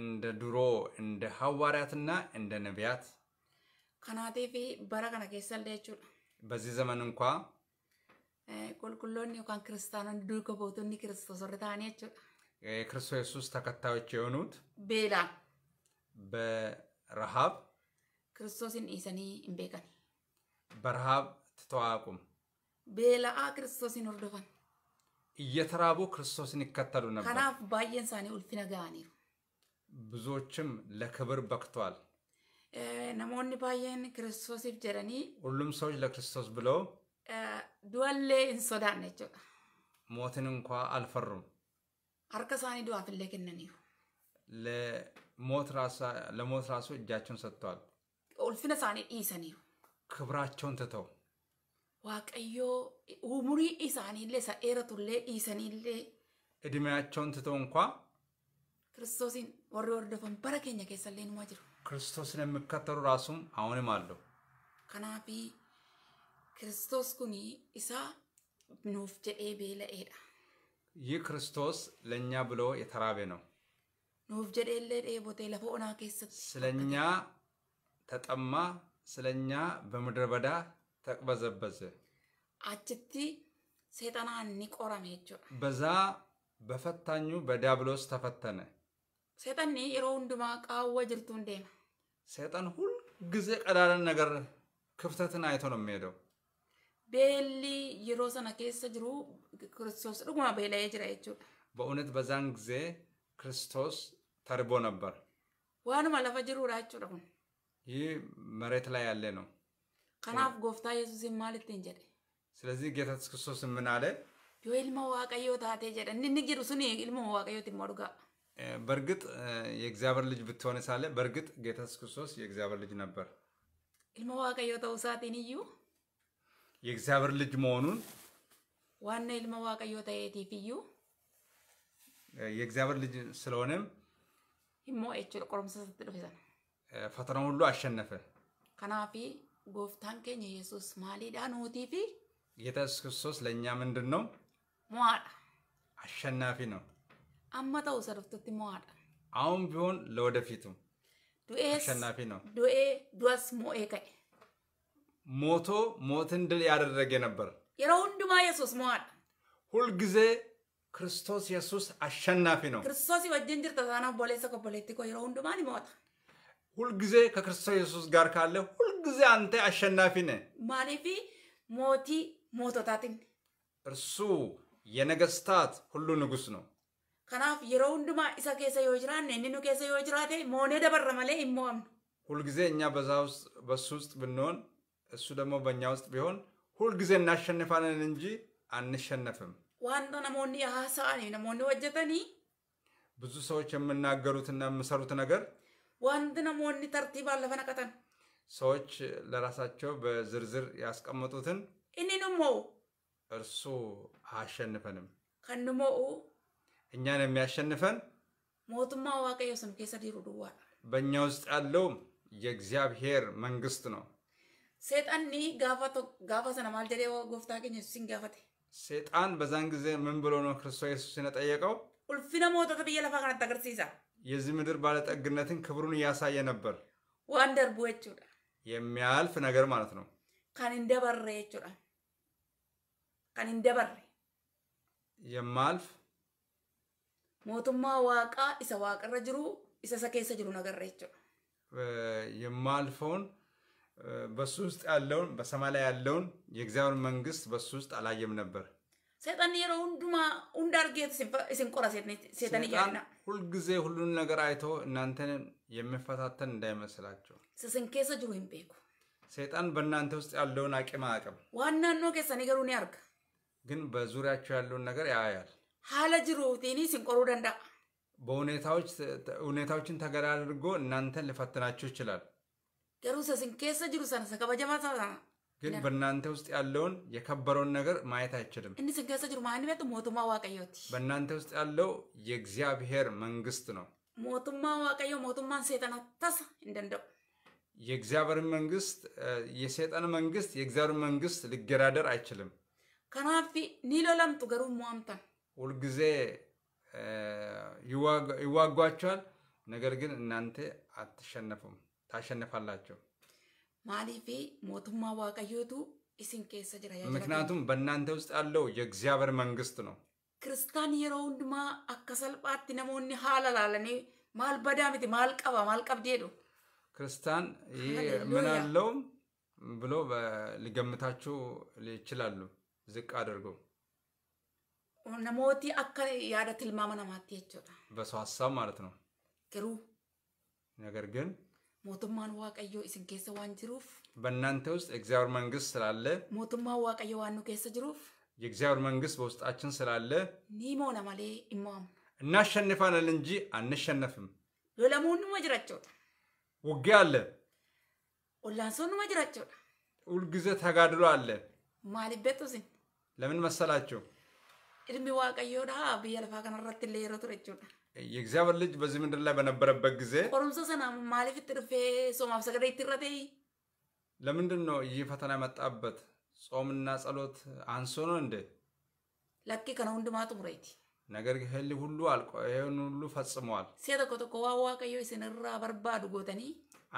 እንደ ድሮ እንደ ሐዋርያትና እንደ ነቢያት ከናቴፊ በረ ከነ ኬሰል በዚህ ዘመን እንኳ ቁልቁሎኒ እንኳን ክርስቲያኖን ዱልኮ ቦቶኒ ክርስቶስ ወረታኒ የክርስቶስ ኢየሱስ ተከታዮች የሆኑት ቤላ በረሃብ ክርስቶስን ኢሰኒ እምቤቀን በረሃብ ትተዋቁም ቤላአ ክርስቶስን ወርዶፈን እየተራቡ ክርስቶስን ይከተሉ ነበር። ከናፍ ባየን ሳኔ ኡልፊነ ጋኒሩ ብዙዎችም ለክብር በክቷል። ነሞኒ ባየን ክርስቶስ ጀረኒ ሁሉም ሰዎች ለክርስቶስ ብለው du'allee hin sodaanne jechuudha. Mootin inkwaa alfarrum. Harka isaanii du'aaf ለሞት ራሱ እጃቸውን ሰጥተዋል። ኦልፊነ ሳኔ ኢሰኒ ክብራቸውን ትተው ዋቀዮ ውሙሪ ኢሳኒሌ ሰኤረቱሌ ኢሰኒሌ እድሜያቸውን ትተው እንኳ ክርስቶስን ወሬ ወርደፈን በረኬኛ ኬሰሌ ኑማ ክርስቶስን የሚከተሉ ራሱም አሁንም አለው ከናፊ ክርስቶስ kun isaa nuuf jedhee beela'eedha. ይህ ክርስቶስ ለእኛ ብሎ የተራበ ነው። ኑፍ jedheellee dheebotee lafa onaa keessatti ስለኛ ተጠማ፣ ስለኛ በምድረ በዳ ተቅበዘበዘ። አችቲ ሴጠናን ቆረመ በዛ በፈታኙ በዲያብሎስ ተፈተነ። ሴጠኒ yeroo hundumaa qaawwa jirtuun deema። ሴጠን ሁልጊዜ ቀዳዳን ነገር ክፍተትን አይቶ ነው የሚሄደው። beelli yeroo sana keessa jiru ክርስቶስ dhuguma beela'ee jira jechuudha. በእውነት በዛን ጊዜ ክርስቶስ ተርቦ ነበር። ዋኑማ ለፈ ጅሩudha jechuudha kun. ይህ መሬት ላይ ያለ ነው። ከናፍ ጎፍታ ኢየሱስን ማል ittiin jedhe. ስለዚህ ጌታ ክርስቶስ ምን አለ? ዮ ዋቀዮ ታቴ jedhe inni jiru suni ilma waaqayyooti immoo dhugaa. በእርግጥ የእግዚአብሔር ልጅ ብትሆን ሳለ በእርግጥ ጌታ ክርስቶስ የእግዚአብሔር ልጅ ነበር። ኢልማ ዋቀዮ ta'uu isaatiin iyyuu የእግዚአብሔር ልጅ መሆኑን ዋና ኢልመ ዋቀዮ ተኤቲፍ እዩ የእግዚአብሔር ልጅ ስለሆነም ሂሞ ኤቹ ቆሮምሰ ሰት ዱፌሰን ፈተና ሁሉ አሸነፈ። ከናፊ ጎፍታን ከኛ ኢየሱስ ማሊዳ ኑቲፊ ጌታ ኢየሱስ ክርስቶስ ለእኛ ምንድን ነው? ሞዋዳ አሸናፊ ነው። አማ ተው ሰደፍቶት ሞዋዳ አሁን ቢሆን ለወደፊቱ ዱኤስ አሸናፊ ነው። ዱኤ ዱስ ሞኤ ከኤ ሞቶ ሞትን ድል ያደረገ ነበር። የረውንድማ የሱስ ሞዋል ሁልጊዜ ክርስቶስ የሱስ አሸናፊ ነው። ክርስቶስ ወጅን ተዛና ቦሌሰ ከፖለቲኮ የረውንድማ ሁንዱማን ይሞታ ሁልጊዜ ከክርስቶስ የሱስ ጋር ካለ ሁልጊዜ አንተ አሸናፊ ነ ማሊፊ ሞቲ ሞቶታትን እርሱ የነገስታት ሁሉ ንጉስ ነው። ከናፍ የረውንድማ ሁንዱማ ኢሳ ኬሰ ዮጅራን እኒኑ ኬሰ ዮጅራቴ ሞኔ ደበረመለ ይሞም ሁልጊዜ እኛ በዛ ውስጥ በሱ ውስጥ ብንሆን እሱ ደግሞ በእኛ ውስጥ ቢሆን ሁልጊዜ እናሸንፋለን እንጂ አንሸነፍም። ዋንቶ ነሞኒ ሀሳኒ ነሞኒ ወጀተኒ ብዙ ሰዎች የምናገሩትና የምሰሩት ነገር ዋንት ነሞኒ ተርቲባ ለፈነቀተን ሰዎች ለራሳቸው በዝርዝር ያስቀመጡትን እኒንሞ እርሱ አያሸንፈንም። ከንሞ እኛን የሚያሸንፈን ሞቱማ ዋቀየስም ኬሰ ድዋ በእኛ ውስጥ ያለው የእግዚአብሔር መንግስት ነው። ሰይጣን ጋፋ ሰነ ማል ጀዴ ጎፍታ ኬኛ ኢየሱስን ጋፋቴ ሰይጣን በዛን ጊዜ ምን ብሎ ነው ክርስቶስ ኢየሱስን የጠየቀው? ኡልፊነ ሞቶተ ብዬ ለፋ ከናት የዚህ ምድር ባለጠግነትን ክብሩን እያሳየ ነበር። ዋን ደርቡ የሚያልፍ ነገር ማለት ነው። ካን እንደበረ የቹዳ ካን እንደበረ የማልፍ ሞቱማ ዋቃ ኢሰ ዋቀረ ጅሩ ኢሰ ሰ ጅሩ ነገር የቹዳ የማልፈውን በሱ ውስጥ ያለውን በሰማይ ላይ ያለውን የእግዚአብሔር መንግስት በሱ ውስጥ አላየም ነበር። ሰይጣን የሮ ሁንዱማ ሁንዳርጌት ሲንቆራ ሴተን እያልና ሁልጊዜ ሁሉን ነገር አይቶ እናንተን የሚፈታተን እንዳይመስላቸው ስስን ጅሩ ሂምቤኩ ሰይጣን በእናንተ ውስጥ ያለውን አቅም አቅም ዋናኖ ኬሰኒ ገሩ ኒ አርጋ ግን በዙሪያቸው ያለውን ነገር ያያል። ሀለ ጅሩ ቴኒ ሲንቆሩ ደንዳ በሁኔታዎች ሁኔታዎችን ተገራ አድርጎ እናንተን ሊፈትናችሁ ይችላል። የሩሰ ስንኬሰ ጅሩ ሰነሰ ከበጀማ ግን በእናንተ ውስጥ ያለውን የከበረውን ነገር ማየት አይችልም። እንዲ ስንኬሰ ጅሩ ማን ቤት ሞቱማ ዋቀዮት በእናንተ ውስጥ ያለው የእግዚአብሔር መንግስት ነው። ሞቱማ ዋቀዮ ሞቱማን ሴጠና ተስ እንደንደው የእግዚአብሔር መንግስት የሴጠን መንግስት የእግዚአብሔር መንግስት ሊገዳደር አይችልም። ከናፊ ኒሎ ለምጡ ገሩ ሟምተን ሁልጊዜ ይዋጓቸዋል። ነገር ግን እናንተ አትሸነፉም። ታሸንፋላቸው። ማሊፌ ሞቱማ ዋቀዮቱ ኢሲን ኬሰ ጅራ ምክንያቱም በእናንተ ውስጥ ያለው የእግዚአብሔር መንግስት ነው። ክርስቲያን የሮ ሁንዱማ አከ ነሞኒ ሀላ ላለኔ ማል በዳ ሚቲ ማል ቀባ ማል ቀብዴ ነው ክርስታን ይህ ምን አለውም ብሎ ሊገምታችሁ ይችላሉ። ዝቅ አድርጎ ነሞቲ አከ ያደ ትልማመ ነማት የቸ በሰው ሀሳብ ማለት ነው። ግሩ ነገር ግን ሞቱማን ዋቀዮ isin keessa waan jiruuf በእናንተ ውስጥ የእግዚአብሔር መንግስት ስላለ mootummaan ዋቀዮ ዋኑ nu ጅሩፍ የእግዚአብሔር መንግስት በውስጣችን ስላለ ኒሞነ ማሌ ኢማም እናሸንፋለን እንጂ አንሸነፍም። ሎለሙኑማ ጅራቸውታ ውጊያ አለ፣ ኦላንሶኑማ ጅራቸውታ ሁልጊዜ ተጋድሎ አለ። ማሊበጡስን ለምን መሰላቸው? እድሜ ዋቀዮ ዳ ለፋ ከነረት ሌሮ ቱረ የእግዚአብሔር ልጅ በዚህ ምድር ላይ በነበረበት ጊዜ ለምንድን ነው ይህ ፈተና የመጣበት? ጾምና ጸሎት አንሶ ነው እንዴ? ለኪ ከነ ማጡ ጡሙረይቲ ነገር ግን ህል ሁሉ አልቆ ይህን ሁሉ ፈጽመዋል። ሴ ተኮ ተኮ ዋዋቀዮ ስንራ በርባዱ ጎተኒ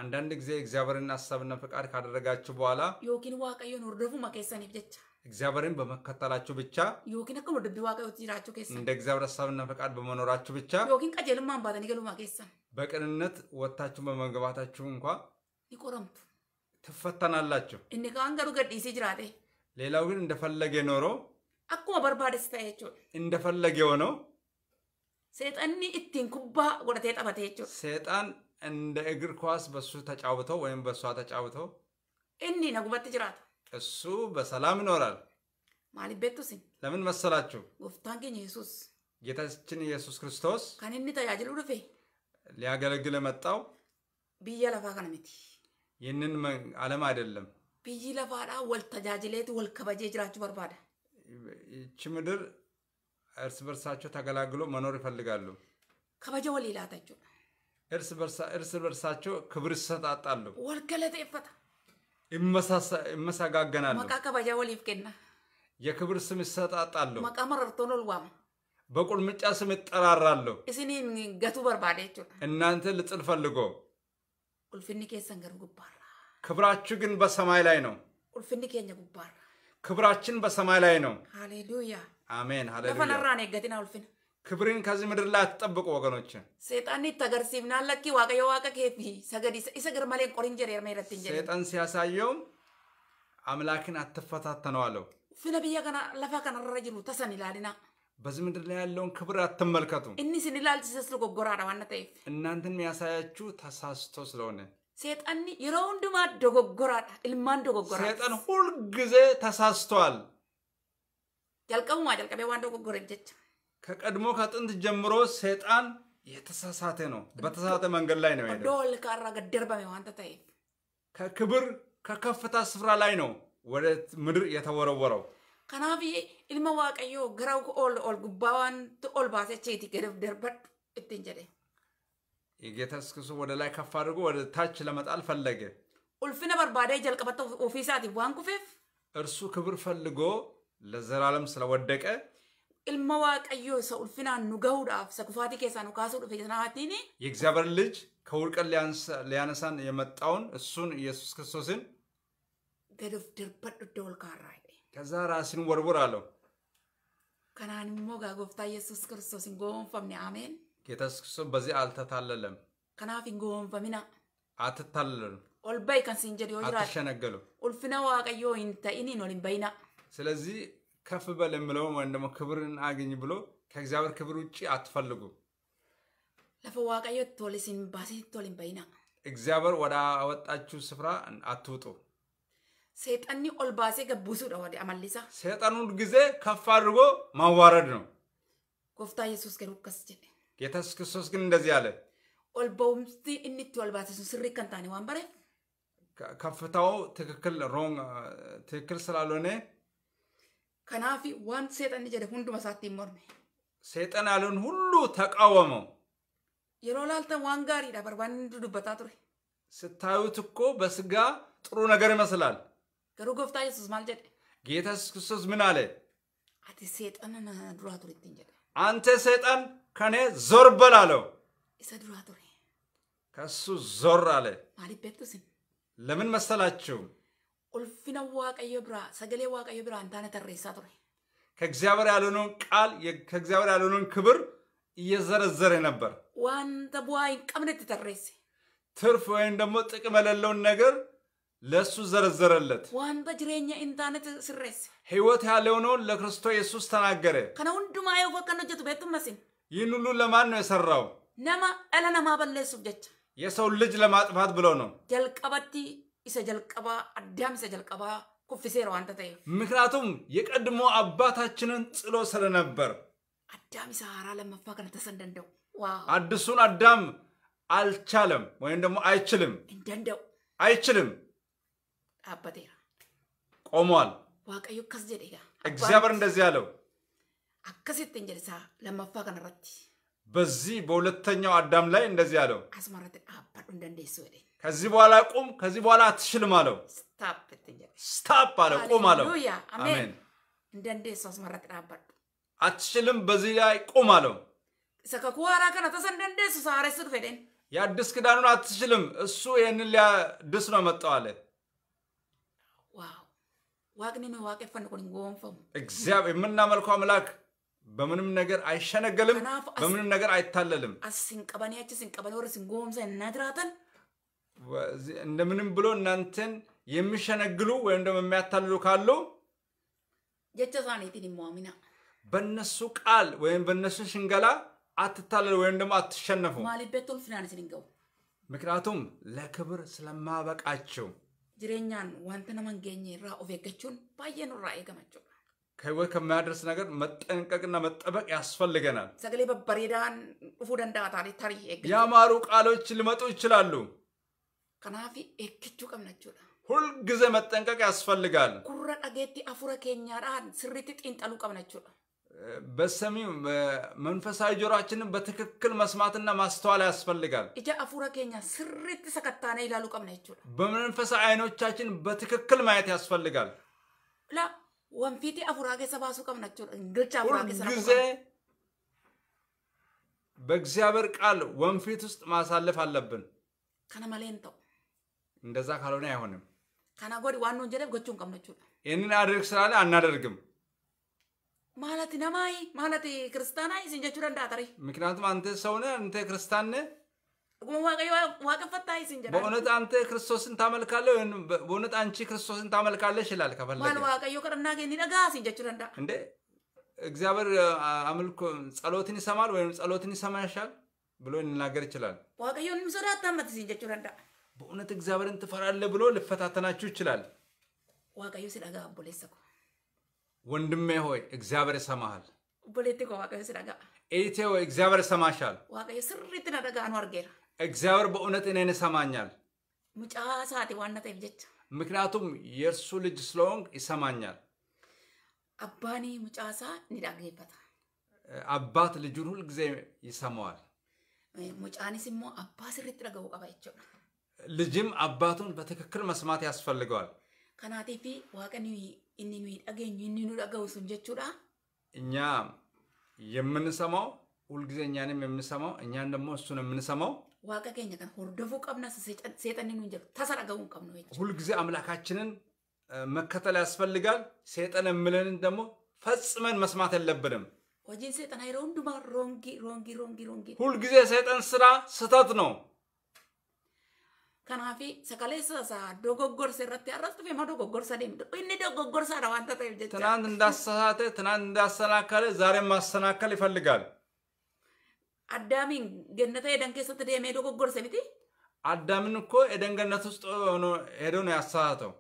አንዳንድ ጊዜ እግዚአብሔርን ሀሳብና ፈቃድ ካደረጋችሁ በኋላ ዮኪን ዋቀዮን ወርደፉ መኬሰኒፍ ጀቻ እግዚአብሔርን በመከተላችሁ ብቻ እንደ እግዚአብሔር ሀሳብና ፈቃድ በመኖራችሁ ብቻ በቅንነት ወታችሁ በመግባታችሁ እንኳ ይቆረምቱ ትፈተናላችሁ። እኒ ካን ገዲሲ ጅራቴ ሌላው ግን እንደፈለገ ኖሮ አኩማ በርባደ ታየቾ እንደፈለገ ሆኖ ሰይጣን እቲን ኩባ ወደቴ ጠበቴ ጆ ሴጣን እንደ እግር ኳስ በሱ ተጫውተው ወይም በሷ ተጫውተው እኒ ነጉበት ጅራታ እሱ በሰላም ይኖራል። ማሊቤቱ ሲ ለምን መሰላችሁ? ጎፍታን ኬኛ ኢየሱስ ጌታችን ኢየሱስ ክርስቶስ ከንኒ ተያጅሉ ዱፌ ሊያገለግል መጣው ብዬ ለፋ ከነሚት ይህንን ዓለም አይደለም። ብይ ለፋዳ ወልተጃጅሌት ወልከበጄ ጅራችሁ በርባደ ይቺ ምድር እርስ በርሳቸው ተገላግሎ መኖር ይፈልጋሉ። ከበጀ ወል ይላታችሁ እርስ በርሳቸው ክብር ይሰጣጣሉ። ወልገለጠ ይፈታ እመሰጋገናለሁ። መቃ ከባጃ ወሊፍ ኬና የክብር ስም እሰጣጣለሁ። መቃ መረርቶን ልዋም በቁልምጫ ስም እጠራራለሁ። እስኒን ገቱ በርባደ እናንተ ልጥል ፈልጎ ቁልፍኒ ኬሰን ገሩ ጉባራ ክብራችሁ ግን በሰማይ ላይ ነው። ቁልፍኒ ኬኛ ጉባራ ክብራችን በሰማይ ላይ ነው። ሃሌሉያ አሜን። ሃሌሉያ ለፈነራን ገቲና ቁልፍን ክብርን ከዚህ ምድር ላይ አትጠብቁ ወገኖች። ሴጣን ተገርሲብና ለኪ ዋቀዮ ዋቀ ኬፊ ሰገዲ ኢሰ ገርማሌ ቆሪን ጀር የርሜረት ሴጣን ሲያሳየው አምላክን አትፈታተነው አለው። ፍነ ብያ ከና ለፋ ከና ረራ ተሰን ይላልና በዚህ ምድር ላይ ያለውን ክብር አትመልከቱ። እኒ ስንላል ሲሰስሉ ጎጎራዳ ዋነ እናንተን የሚያሳያችሁ ተሳስቶ ስለሆነ ሴጣን የሮ ሁንዱማ ዶጎጎራዳ ኢልማን ሴጣን ሁልጊዜ ተሳስተዋል። ጀልቀቡማ ጀልቀቤ ዋን ዶጎጎረ ጀቻ ከቀድሞ ከጥንት ጀምሮ ሰይጣን የተሳሳተ ነው። በተሳሳተ መንገድ ላይ ነው የሄደው። ከክብር ከከፍታ ስፍራ ላይ ነው ወደ ምድር የተወረወረው። ከናፊ ኢልመ ዋቀዮ ገራ ኦል ኦል ጉባዋን ትኦል ባሰቼቲ ገደብ ደርበድ እትን የጌታ ስክሱ ወደ ላይ ከፍ አድርጎ ወደ ታች ለመጣል ፈለገ። ኡልፊነ በርባዴ ጀልቀበተ ኦፊሳት ዋንኩፌፍ እርሱ ክብር ፈልጎ ለዘላለም ስለወደቀ ilma waaqayyoo isa ulfinaan nu gahuudhaaf isa kufaatii keessaa nu kaasuu dhufe sanaatiin የእግዚአብሔር ልጅ ከውድቀት ሊያነሳን የመጣውን እሱን ኢየሱስ ክርስቶስን ገዶፍ ድርበድ ደወል ካራ ከዛ ራስን ወርውር አለው። ከናን ሞ ጋጎፍታ ኢየሱስ ክርስቶስን ጎንፈምኔ አሜን። ጌታ ኢየሱስ ክርስቶስ በዚህ አልተታለለም። ከናፊን ጎንፈሚና አትታለሉ። ኦልበይ ከንሲንጀድ ሆጅራ አትሸነገሉ። ኡልፍና ዋቀዮ ኢንተኢኒን ኦሊን በይና ስለዚህ ከፍ በል የምለውም ወይም ደግሞ ክብርን አገኝ ብሎ ከእግዚአብሔር ክብር ውጭ አትፈልጉ። ለፈ ቶሊሲን ባሴ ቶሊን በይና እግዚአብሔር ወደ አወጣችሁ ስፍራ አትውጡ። ሰይጣኒ ኦልባሴ ገቡሱ ወደ አመሊሳ ሰይጣኑን ጊዜ ከፍ አድርጎ ማዋረድ ነው። ጎፍታ ኢየሱስ ገሩ ከስ ጀ ጌታ ክርስቶስ ግን እንደዚህ አለ ኦልበውምቲ እንቲ ኦልባሴሱ ስሪ ከንታኒ ዋንበሬ ከፍታው ትክክል ሮንግ ትክክል ስላልሆነ Kanaaf waan seexanni jedhe hunduma isaatti hin morne. Seexan haluun hullu taqaawwamu. Yeroo laaltan waan gaariidha barbaadni dubbataa ture. ስታዩት እኮ በስጋ ጥሩ ነገር ይመስላል። ገሩ ጎፍታ ኢየሱስ ማል ጀደ ጌታ ኢየሱስ ክርስቶስ ምን አለ? አቲ ሰይጣንን ዱራ ቱሪትን ጀደ አንተ ሰይጣን ከኔ ዞር በል አለው። ኢሰ ዱራ ቱሪ ከሱ ዞር አለ። ማሊ ቤቱስን ለምን መሰላችሁ? ulfina waaqayyo biraa sagalee waaqayyo biraa hin tarreessaa ture ከእግዚአብሔር ያልሆነውን ቃል ከእግዚአብሔር ያልሆነውን ክብር እየዘረዘረ ነበር ዋንተ ቡዋ ይንቀምነት ተተሬሴ ትርፍ ወይም ደግሞ ጥቅም የሌለውን ነገር ለእሱ ዘረዘረለት ዋንተ ጅሬኛ ኢንታነት ስሬስ ህይወት ያልሆነውን ለክርስቶ ኢየሱስ ተናገረ ከነ ሁንዱማ የወቀነ ጀቱ ቤቱመሲን ይህን ሁሉ ለማን ነው የሰራው ነማ እለነማ በለሱብ ጀች የሰው ልጅ ለማጥፋት ብሎ ነው ጀልቀበቲ isa jalqabaa addaam isa jalqabaa kuffiseera waanta ta'eef. ምክንያቱም የቀድሞ አባታችንን ጥሎ ስለነበር አዳም isa haaraa lammaffaa kana tasan danda'u. አዲሱን አዳም አልቻለም ወይም ደግሞ አይችልም እንደንደው አይችልም dhaabbateera. ቆሟል። waaqayyo akkas jedhe gaa. እግዚአብሔር እንደዚህ አለው akkasittiin jedhe isaa lammaffaa kanarratti. በዚህ በሁለተኛው አዳም ላይ እንደዚህ አለው፣ ከዚህ በኋላ ቁም፣ ከዚህ በኋላ አትችልም አለው። ስታፕ አለ፣ ቁም አለው። አሜን። አትችልም፣ በዚህ ላይ ቁም አለው። የአዲስ ክዳኑን አትችልም፣ እሱ ይህንን ሊያድስ ነው መጣው አለ። ዋቅኒ ዋቄፈን ጎንፈሙ እግዚአብሔር የምናመልከው አምላክ በምንም ነገር አይሸነገልም፣ በምንም ነገር አይታለልም። እንደምንም ብሎ እናንተን የሚሸነግሉ ወይም ደግሞ የሚያታልሉ ካሉ ጀቸ በእነሱ ቃል ወይም በእነሱ ሽንገላ አትታለሉ ወይም ደግሞ አትሸነፉ። ምክንያቱም ለክብር ስለማበቃቸው ጅሬኛን ዋንተ ነመንገኝ ራ ኦፍ ኤገቹን ባየኑራ ኤገመቸው ከህይወት ከማያደርስ ነገር መጠንቀቅና መጠበቅ ያስፈልገናል። ሰገሌ በበሬዳን ፉ ደንዳታ ታሪ ያማሩ ቃሎች ሊመጡ ይችላሉ። ከናፊ ኤግቹ ቀምነችላ ሁልጊዜ መጠንቀቅ ያስፈልጋል። ኩረ ዳጌቲ አፉረ ኬኛ ኬኛዳን ስሪት ጢንጠሉ ቀምነችላ በሰሚ መንፈሳዊ ጆሮችንን በትክክል መስማትና ማስተዋል ያስፈልጋል። እጀ አፉረ ኬኛ ስሪት ሰከታነ ይላሉ ቀምነችላ በመንፈሳዊ አይኖቻችን በትክክል ማየት ያስፈልጋል ላ wanfiiti afuraa keessa baasuu qabna jechuudha. ጊዜ በእግዚአብሔር ቃል ወንፊት ውስጥ ማሳለፍ አለብን። ከነ መሌን እንደዛ ካልሆነ አይሆንም። ከና ጎድ ዋናው ጎቹን ቀምነ ይህንን አድርግ ስላለ አናደርግም ማለት ነማይ ማለት ክርስቲያናይ ሲንጀቹ ደንዳተሪ ምክንያቱም አንተ ሰውነ አንተ ክርስቲያን ነህ ዋቀፈታይስንጀ በእውነት አንተ ክርስቶስን ታመልካለህ በእውነት አንቺ ክርስቶስን ታመልካለሽ ይላል ከፈለገ ዋቀዮ ቀርና እግዚአብሔር አምልኮ ጸሎትን ይሰማል ወይም ጸሎትን ይሰማሻል ብሎ ሊናገር ይችላል። በእውነት እግዚአብሔርን ትፈራለህ ብሎ ልፈታተናችሁ ይችላል። ወንድሜ ሆይ እግዚአብሔር ይሰማሃል። ቦሌቴኮ ሆይ እግዚአብሔር ይሰማሻል። እግዚአብሔር በእውነት እኔን ይሰማኛል። ሙጫ ሰዓት ምክንያቱም የእርሱ ልጅ ስለሆንክ ይሰማኛል። አባኒ ሙጫሳ ኒዳገበታ አባት ልጁን ሁልጊዜ ይሰማዋል። አባ ልጅም አባቱን በትክክል መስማት ያስፈልገዋል። ከናቴፊ እኛ የምንሰማው ሁልጊዜ እኛንም የምንሰማው እኛን ደግሞ እሱን የምንሰማው ዋቀ ገኘ ከን ሆርደፉ ቀብና ሴጠን ኑ እንጀሩ ተሰረገቡ ቀብኖ ሁልጊዜ አምላካችንን መከተል ያስፈልጋል። ሴጠን የምለንን ደግሞ ፈጽመን መስማት የለብንም። ወጂን ሴጠን አይ ሮንዱማ ሮንጊ ሮንጊ ሮንጊ ሮንጊ ሁልጊዜ ሴጠን ስራ ስህተት ነው። ከናፊ ሰከሌሰሳ ዶጎጎርሰ ረት ያረስቱ ፌማ ዶጎጎርሰ ደምድ እኒ ዶጎጎርሰ ረዋንተ ተይብጀ ትናንት እንዳሰሳተ ትናንት እንዳሰናከለ ዛሬም ማሰናከል ይፈልጋል። addaamiin gannata edan keessatti deemee dogoggorse miti. Addaamin እኮ edan gannat ውስጥ ሆኖ ሄዶ ነው ያሳተው።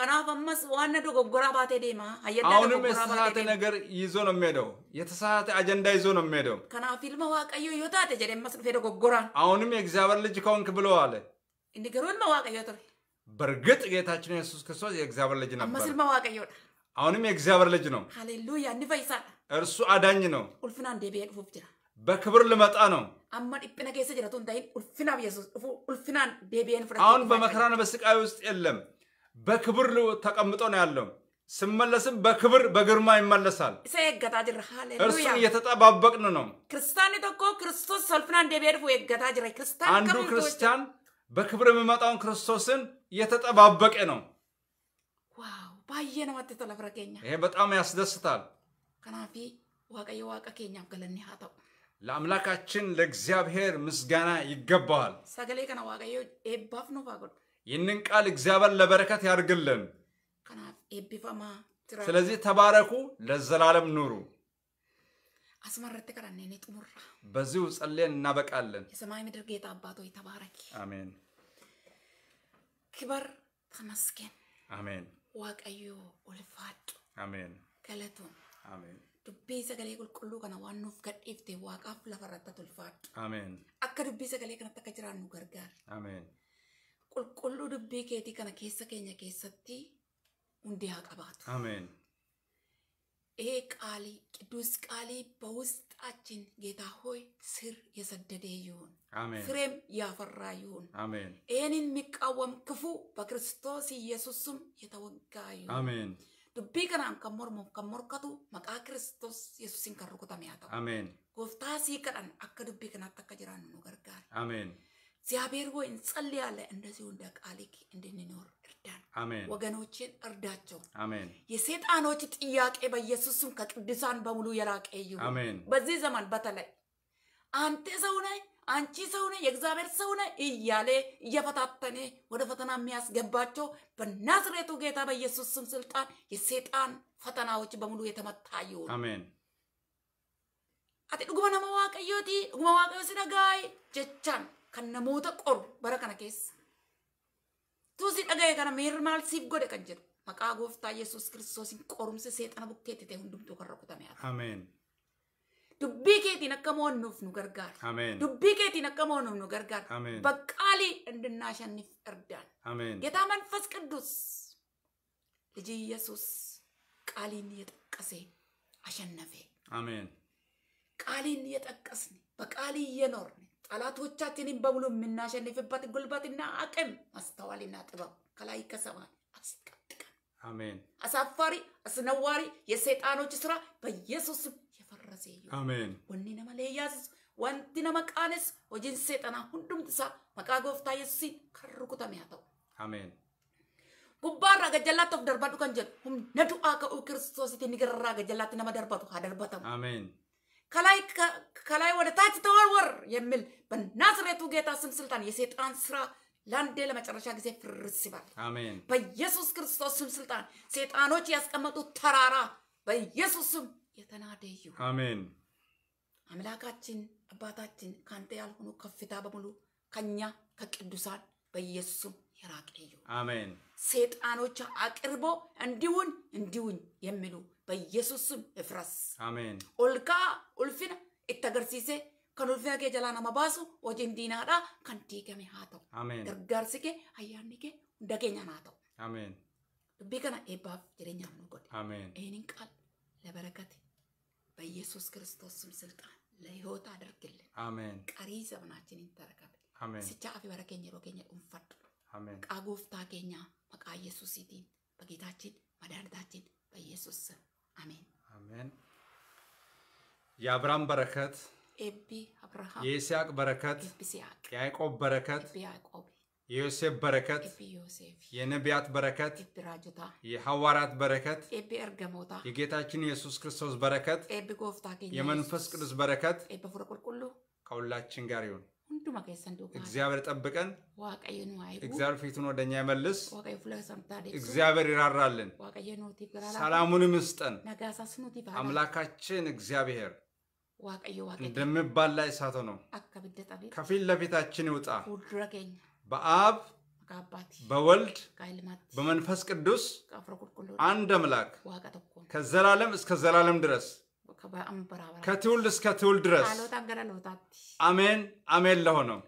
kanaaf ammas ዋና dogoggora baatee deema. አሁንም የተሳሳተ ነገር ይዞ ነው የሚሄደው። የተሳሳተ አጀንዳ ይዞ ነው የሚሄደው። kanaaf ilma waaqayyo yoo taate jedhemas dhufee dogoggoraan. አሁንም የእግዚአብሔር ልጅ ከሆንክ ብሎ አለ። inni garuu ilma waaqayyo ture. በእርግጥ ጌታችን ኢየሱስ ክርስቶስ የእግዚአብሔር ልጅ ነበር። ammas ilma waaqayyoodha. አሁንም የእግዚአብሔር ልጅ ነው። ሃሌሉያ እንፈይሳል። እርሱ አዳኝ ነው። ኡልፍናን ደቤ ዱፉፍ ጅራ በክብር ልመጣ ነው። አማን ኢጵነ ጌሰ ጅራቱ እንዳይን ኡልፊናብ ኢየሱስ ኡልፊናን ዴቢየን ፍራ አሁን በመከራና በስቃይ ውስጥ የለም። በክብር ተቀምጦ ነው ያለው። ስመለስም በክብር በግርማ ይመለሳል። ገታ ጅራ እርሱን እየተጠባበቅን ነው። ክርስቲያን ቶኮ ክርስቶስ ሰልፍናን ዴቢየን ፉ ገታ ጅራ ክርስቲያን አንዱ ክርስቲያን በክብር የሚመጣውን ክርስቶስን እየተጠባበቀ ነው። ዋው ባየ ነው አትተለፍረገኛ ይሄ በጣም ያስደስታል። ከናፊ ዋቀየ ዋቀ ኬኛፍ ገለኒ ሀተው ለአምላካችን ለእግዚአብሔር ምስጋና ይገባዋል። ሰገሌ ከነ ዋቀዮ ኤባፍ ነው ባጎ ይህንን ቃል እግዚአብሔር ለበረከት ያድርግልን። ኤቢፋማ ስለዚህ ተባረኩ፣ ለዘላለም ኑሩ። አስመረት ከራኔኔ ጥሙራ በዚሁ ጸልየን እናበቃለን። የሰማይ ምድር ጌታ አባቶ ሆይ ተባረክ። አሜን። ክበር ተመስገን። አሜን። ዋቀዮ ኡልፋጡ አሜን። ገለቱን አሜን dubbii sagalee qulqulluu kana waan nuuf gadhiifte waaqaaf lafarratti tolfaadhu. Ameen. Akka dubbii sagalee kanatti akka jiraannu gargaara. Qulqulluu dubbii keetii kana keessa keenya keessatti hundee haa qabaatu. Ameen. Ee qaalii qidduus qaalii በውስጣችን ጌታ ሆይ ስር የሰደደ sireem ፍሬም ያፈራ ይሁን። ይህንን የሚቃወም ክፉ በክርስቶስ ኢየሱስ ስም የተወጋ ይሁን። አሜን። dubbii kanaan kan mormuuf kan morkatu maqaa kiristoos yesuusiin kan rukutame haa ta'u. Ameen. Gooftaa sii kadhan akka dubbii kanaatti akka jiraannu nu gargaara. Ameen. tsalli yaala inda si እግዚአብሔር ሆይ እንጸልያለን እንደዚሁ እንደ ቃልክ እንድንኖር እርዳን። አሜን። ወገኖችን እርዳቸው። አሜን። የሰይጣኖች ba በኢየሱስ ስም ከቅዱሳን በሙሉ የራቀ ይሁን። አሜን። በዚህ ዘመን በተለይ አንተ ሰው ነህ አንቺ ሰውነ የእግዚአብሔር ሰውነ እያለ እየፈታተነ ወደ ፈተና የሚያስገባቸው በናዝሬቱ ጌታ በኢየሱስ ስም ስልጣን የሴጣን ፈተናዎች በሙሉ የተመታ ይሁን። አሜን። አቲ ዱጉመ ነመ ዋቀዮቲ ዱጉመ ዋቀዮ ሲደጋይ ጀቻን ከነሞተ ቆሩ በረከነ ኬስ ቱሲ ደጋይ ከነ ሜር ማል ሲፍ ጎደ ቀን መቃ ጎፍታ ኢየሱስ ክርስቶስን ቆሩምስ ሴጣን ቡኬት ቴ ሁንዱምቱ ከረኩተን ያለ አሜን dubbii keetiin akka mo'annuuf nu gargaari. Dubbii keetiin akka mo'annuuf nu gargaari. Baqqaalii እንድናሸንፍ እርዳን። ጌታ መንፈስ ቅዱስ ልጅ ኢየሱስ ቃሊን እየጠቀሰ አሸነፈ። አሜን። ቃሊን እየጠቀስን በቃል እየኖርን ጠላቶቻችንን በሙሉ የምናሸንፍበት ጉልበትና አቅም ማስተዋልና ጥበብ ከላይ ከሰማይ አስቀጥቀን። አሜን። አሳፋሪ አስነዋሪ የሰይጣኖች ስራ በኢየሱስ barbarrase iyyuu. Wanni nama leeyyaas wanti nama qaanes hojiin seexanaa hundumti isaa maqaa gooftaa yesuusiin kan rukutame haa ta'u. Ameen. Gubbaarraa gajjallaatti of darbaa dhugan jedhu humna du'aa ka'uu kiristoositiin gararraa gajjallaatti nama darbatu haa darbatamu. Ameen. ከላይ ከላይ ወደ ታች ተወርወር የሚል በናዝሬቱ ጌታ ስም ስልጣን የሰይጣን ስራ ለአንዴ ለመጨረሻ ጊዜ ፍርስ ይባል። አሜን። በኢየሱስ ክርስቶስ ስም ስልጣን ሰይጣኖች ያስቀመጡት ተራራ በኢየሱስ ስም የተናደዩ አሜን። አምላካችን አባታችን ካንተ ያልሆኑ ከፍታ በሙሉ ከኛ ከቅዱሳን በኢየሱስም የራቅዩ አሜን። ሰይጣኖች አቅርቦ እንዲሁን እንዲሁን የሚሉ በኢየሱስም እፍረስ አሜን። ኦልካ ኡልፊና ኢተገርሲሴ ከኑልፊና ኬ ጀላ ነመ ባሱ ወጂን ዲናዳ ከንቲ ገሜ haa ta'u gargaarsi kee ayyaanni kee hunda keenyaan haa ta'u dubbii kana eebbaaf ለበረከት በኢየሱስ ክርስቶስ ስም ስልጣን ለህይወት አድርግልን። አሜን። ቀሪ ዘመናችን ተረከብ። አሜን። ስቻ ስቻፍ በረከኝ ሮገኝ ኡንፈድ አሜን። ቃጎፍታ ገኛ መቃ ኢየሱስ ይቲን በጌታችን መድኃኒታችን በኢየሱስ ስም አሜን። አሜን። የአብርሃም በረከት ኤቢ አብርሃም፣ የይስሐቅ በረከት ኤቢ ሲያቅ፣ የያዕቆብ በረከት ኤቢ ያዕቆብ የዮሴፍ በረከት፣ የነቢያት በረከት፣ የሐዋርያት በረከት፣ የጌታችን ኢየሱስ ክርስቶስ በረከት፣ የመንፈስ ቅዱስ በረከት ከሁላችን ጋር ይሁን። እግዚአብሔር ጠብቀን፣ እግዚአብሔር ፊቱን ወደ እኛ ይመልስ፣ እግዚአብሔር ይራራልን፣ ሰላሙንም ይስጠን። አምላካችን እግዚአብሔር እንደሚባል ላይ እሳት ነው ከፊት ለፊታችን ይውጣ። በአብ በወልድ በመንፈስ ቅዱስ አንድ አምላክ ከዘላለም እስከ ዘላለም ድረስ ከትውልድ እስከ ትውልድ ድረስ አሜን አሜን ለሆነው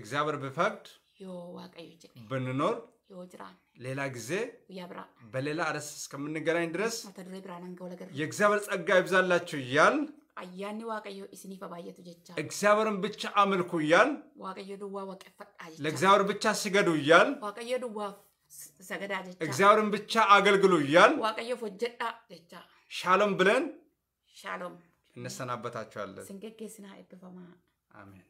እግዚአብሔር ብፈቅድ ብንኖር ሌላ ጊዜ በሌላ ርዕስ እስከምንገናኝ ድረስ የእግዚአብሔር ጸጋ ይብዛላችሁ እያል ayyaanni waaqayyo isiniifa baay'atu jecha እግዚአብሔርን ብቻ አምልኩ እያል waaqayyo duwwaa waaqeffadha jecha ለእግዚአብሔር ብቻ ስገዱ እያል waaqayyo duwwaaf ሰገዳ ጀቻ እግዚአብሔርን ብቻ አገልግሉ እያል waaqayyo ፎጀዳ ጀቻ ሻሎም ብለን ሻሎም እንሰናበታችኋለን ስንገጌስና እብፈማ አሜን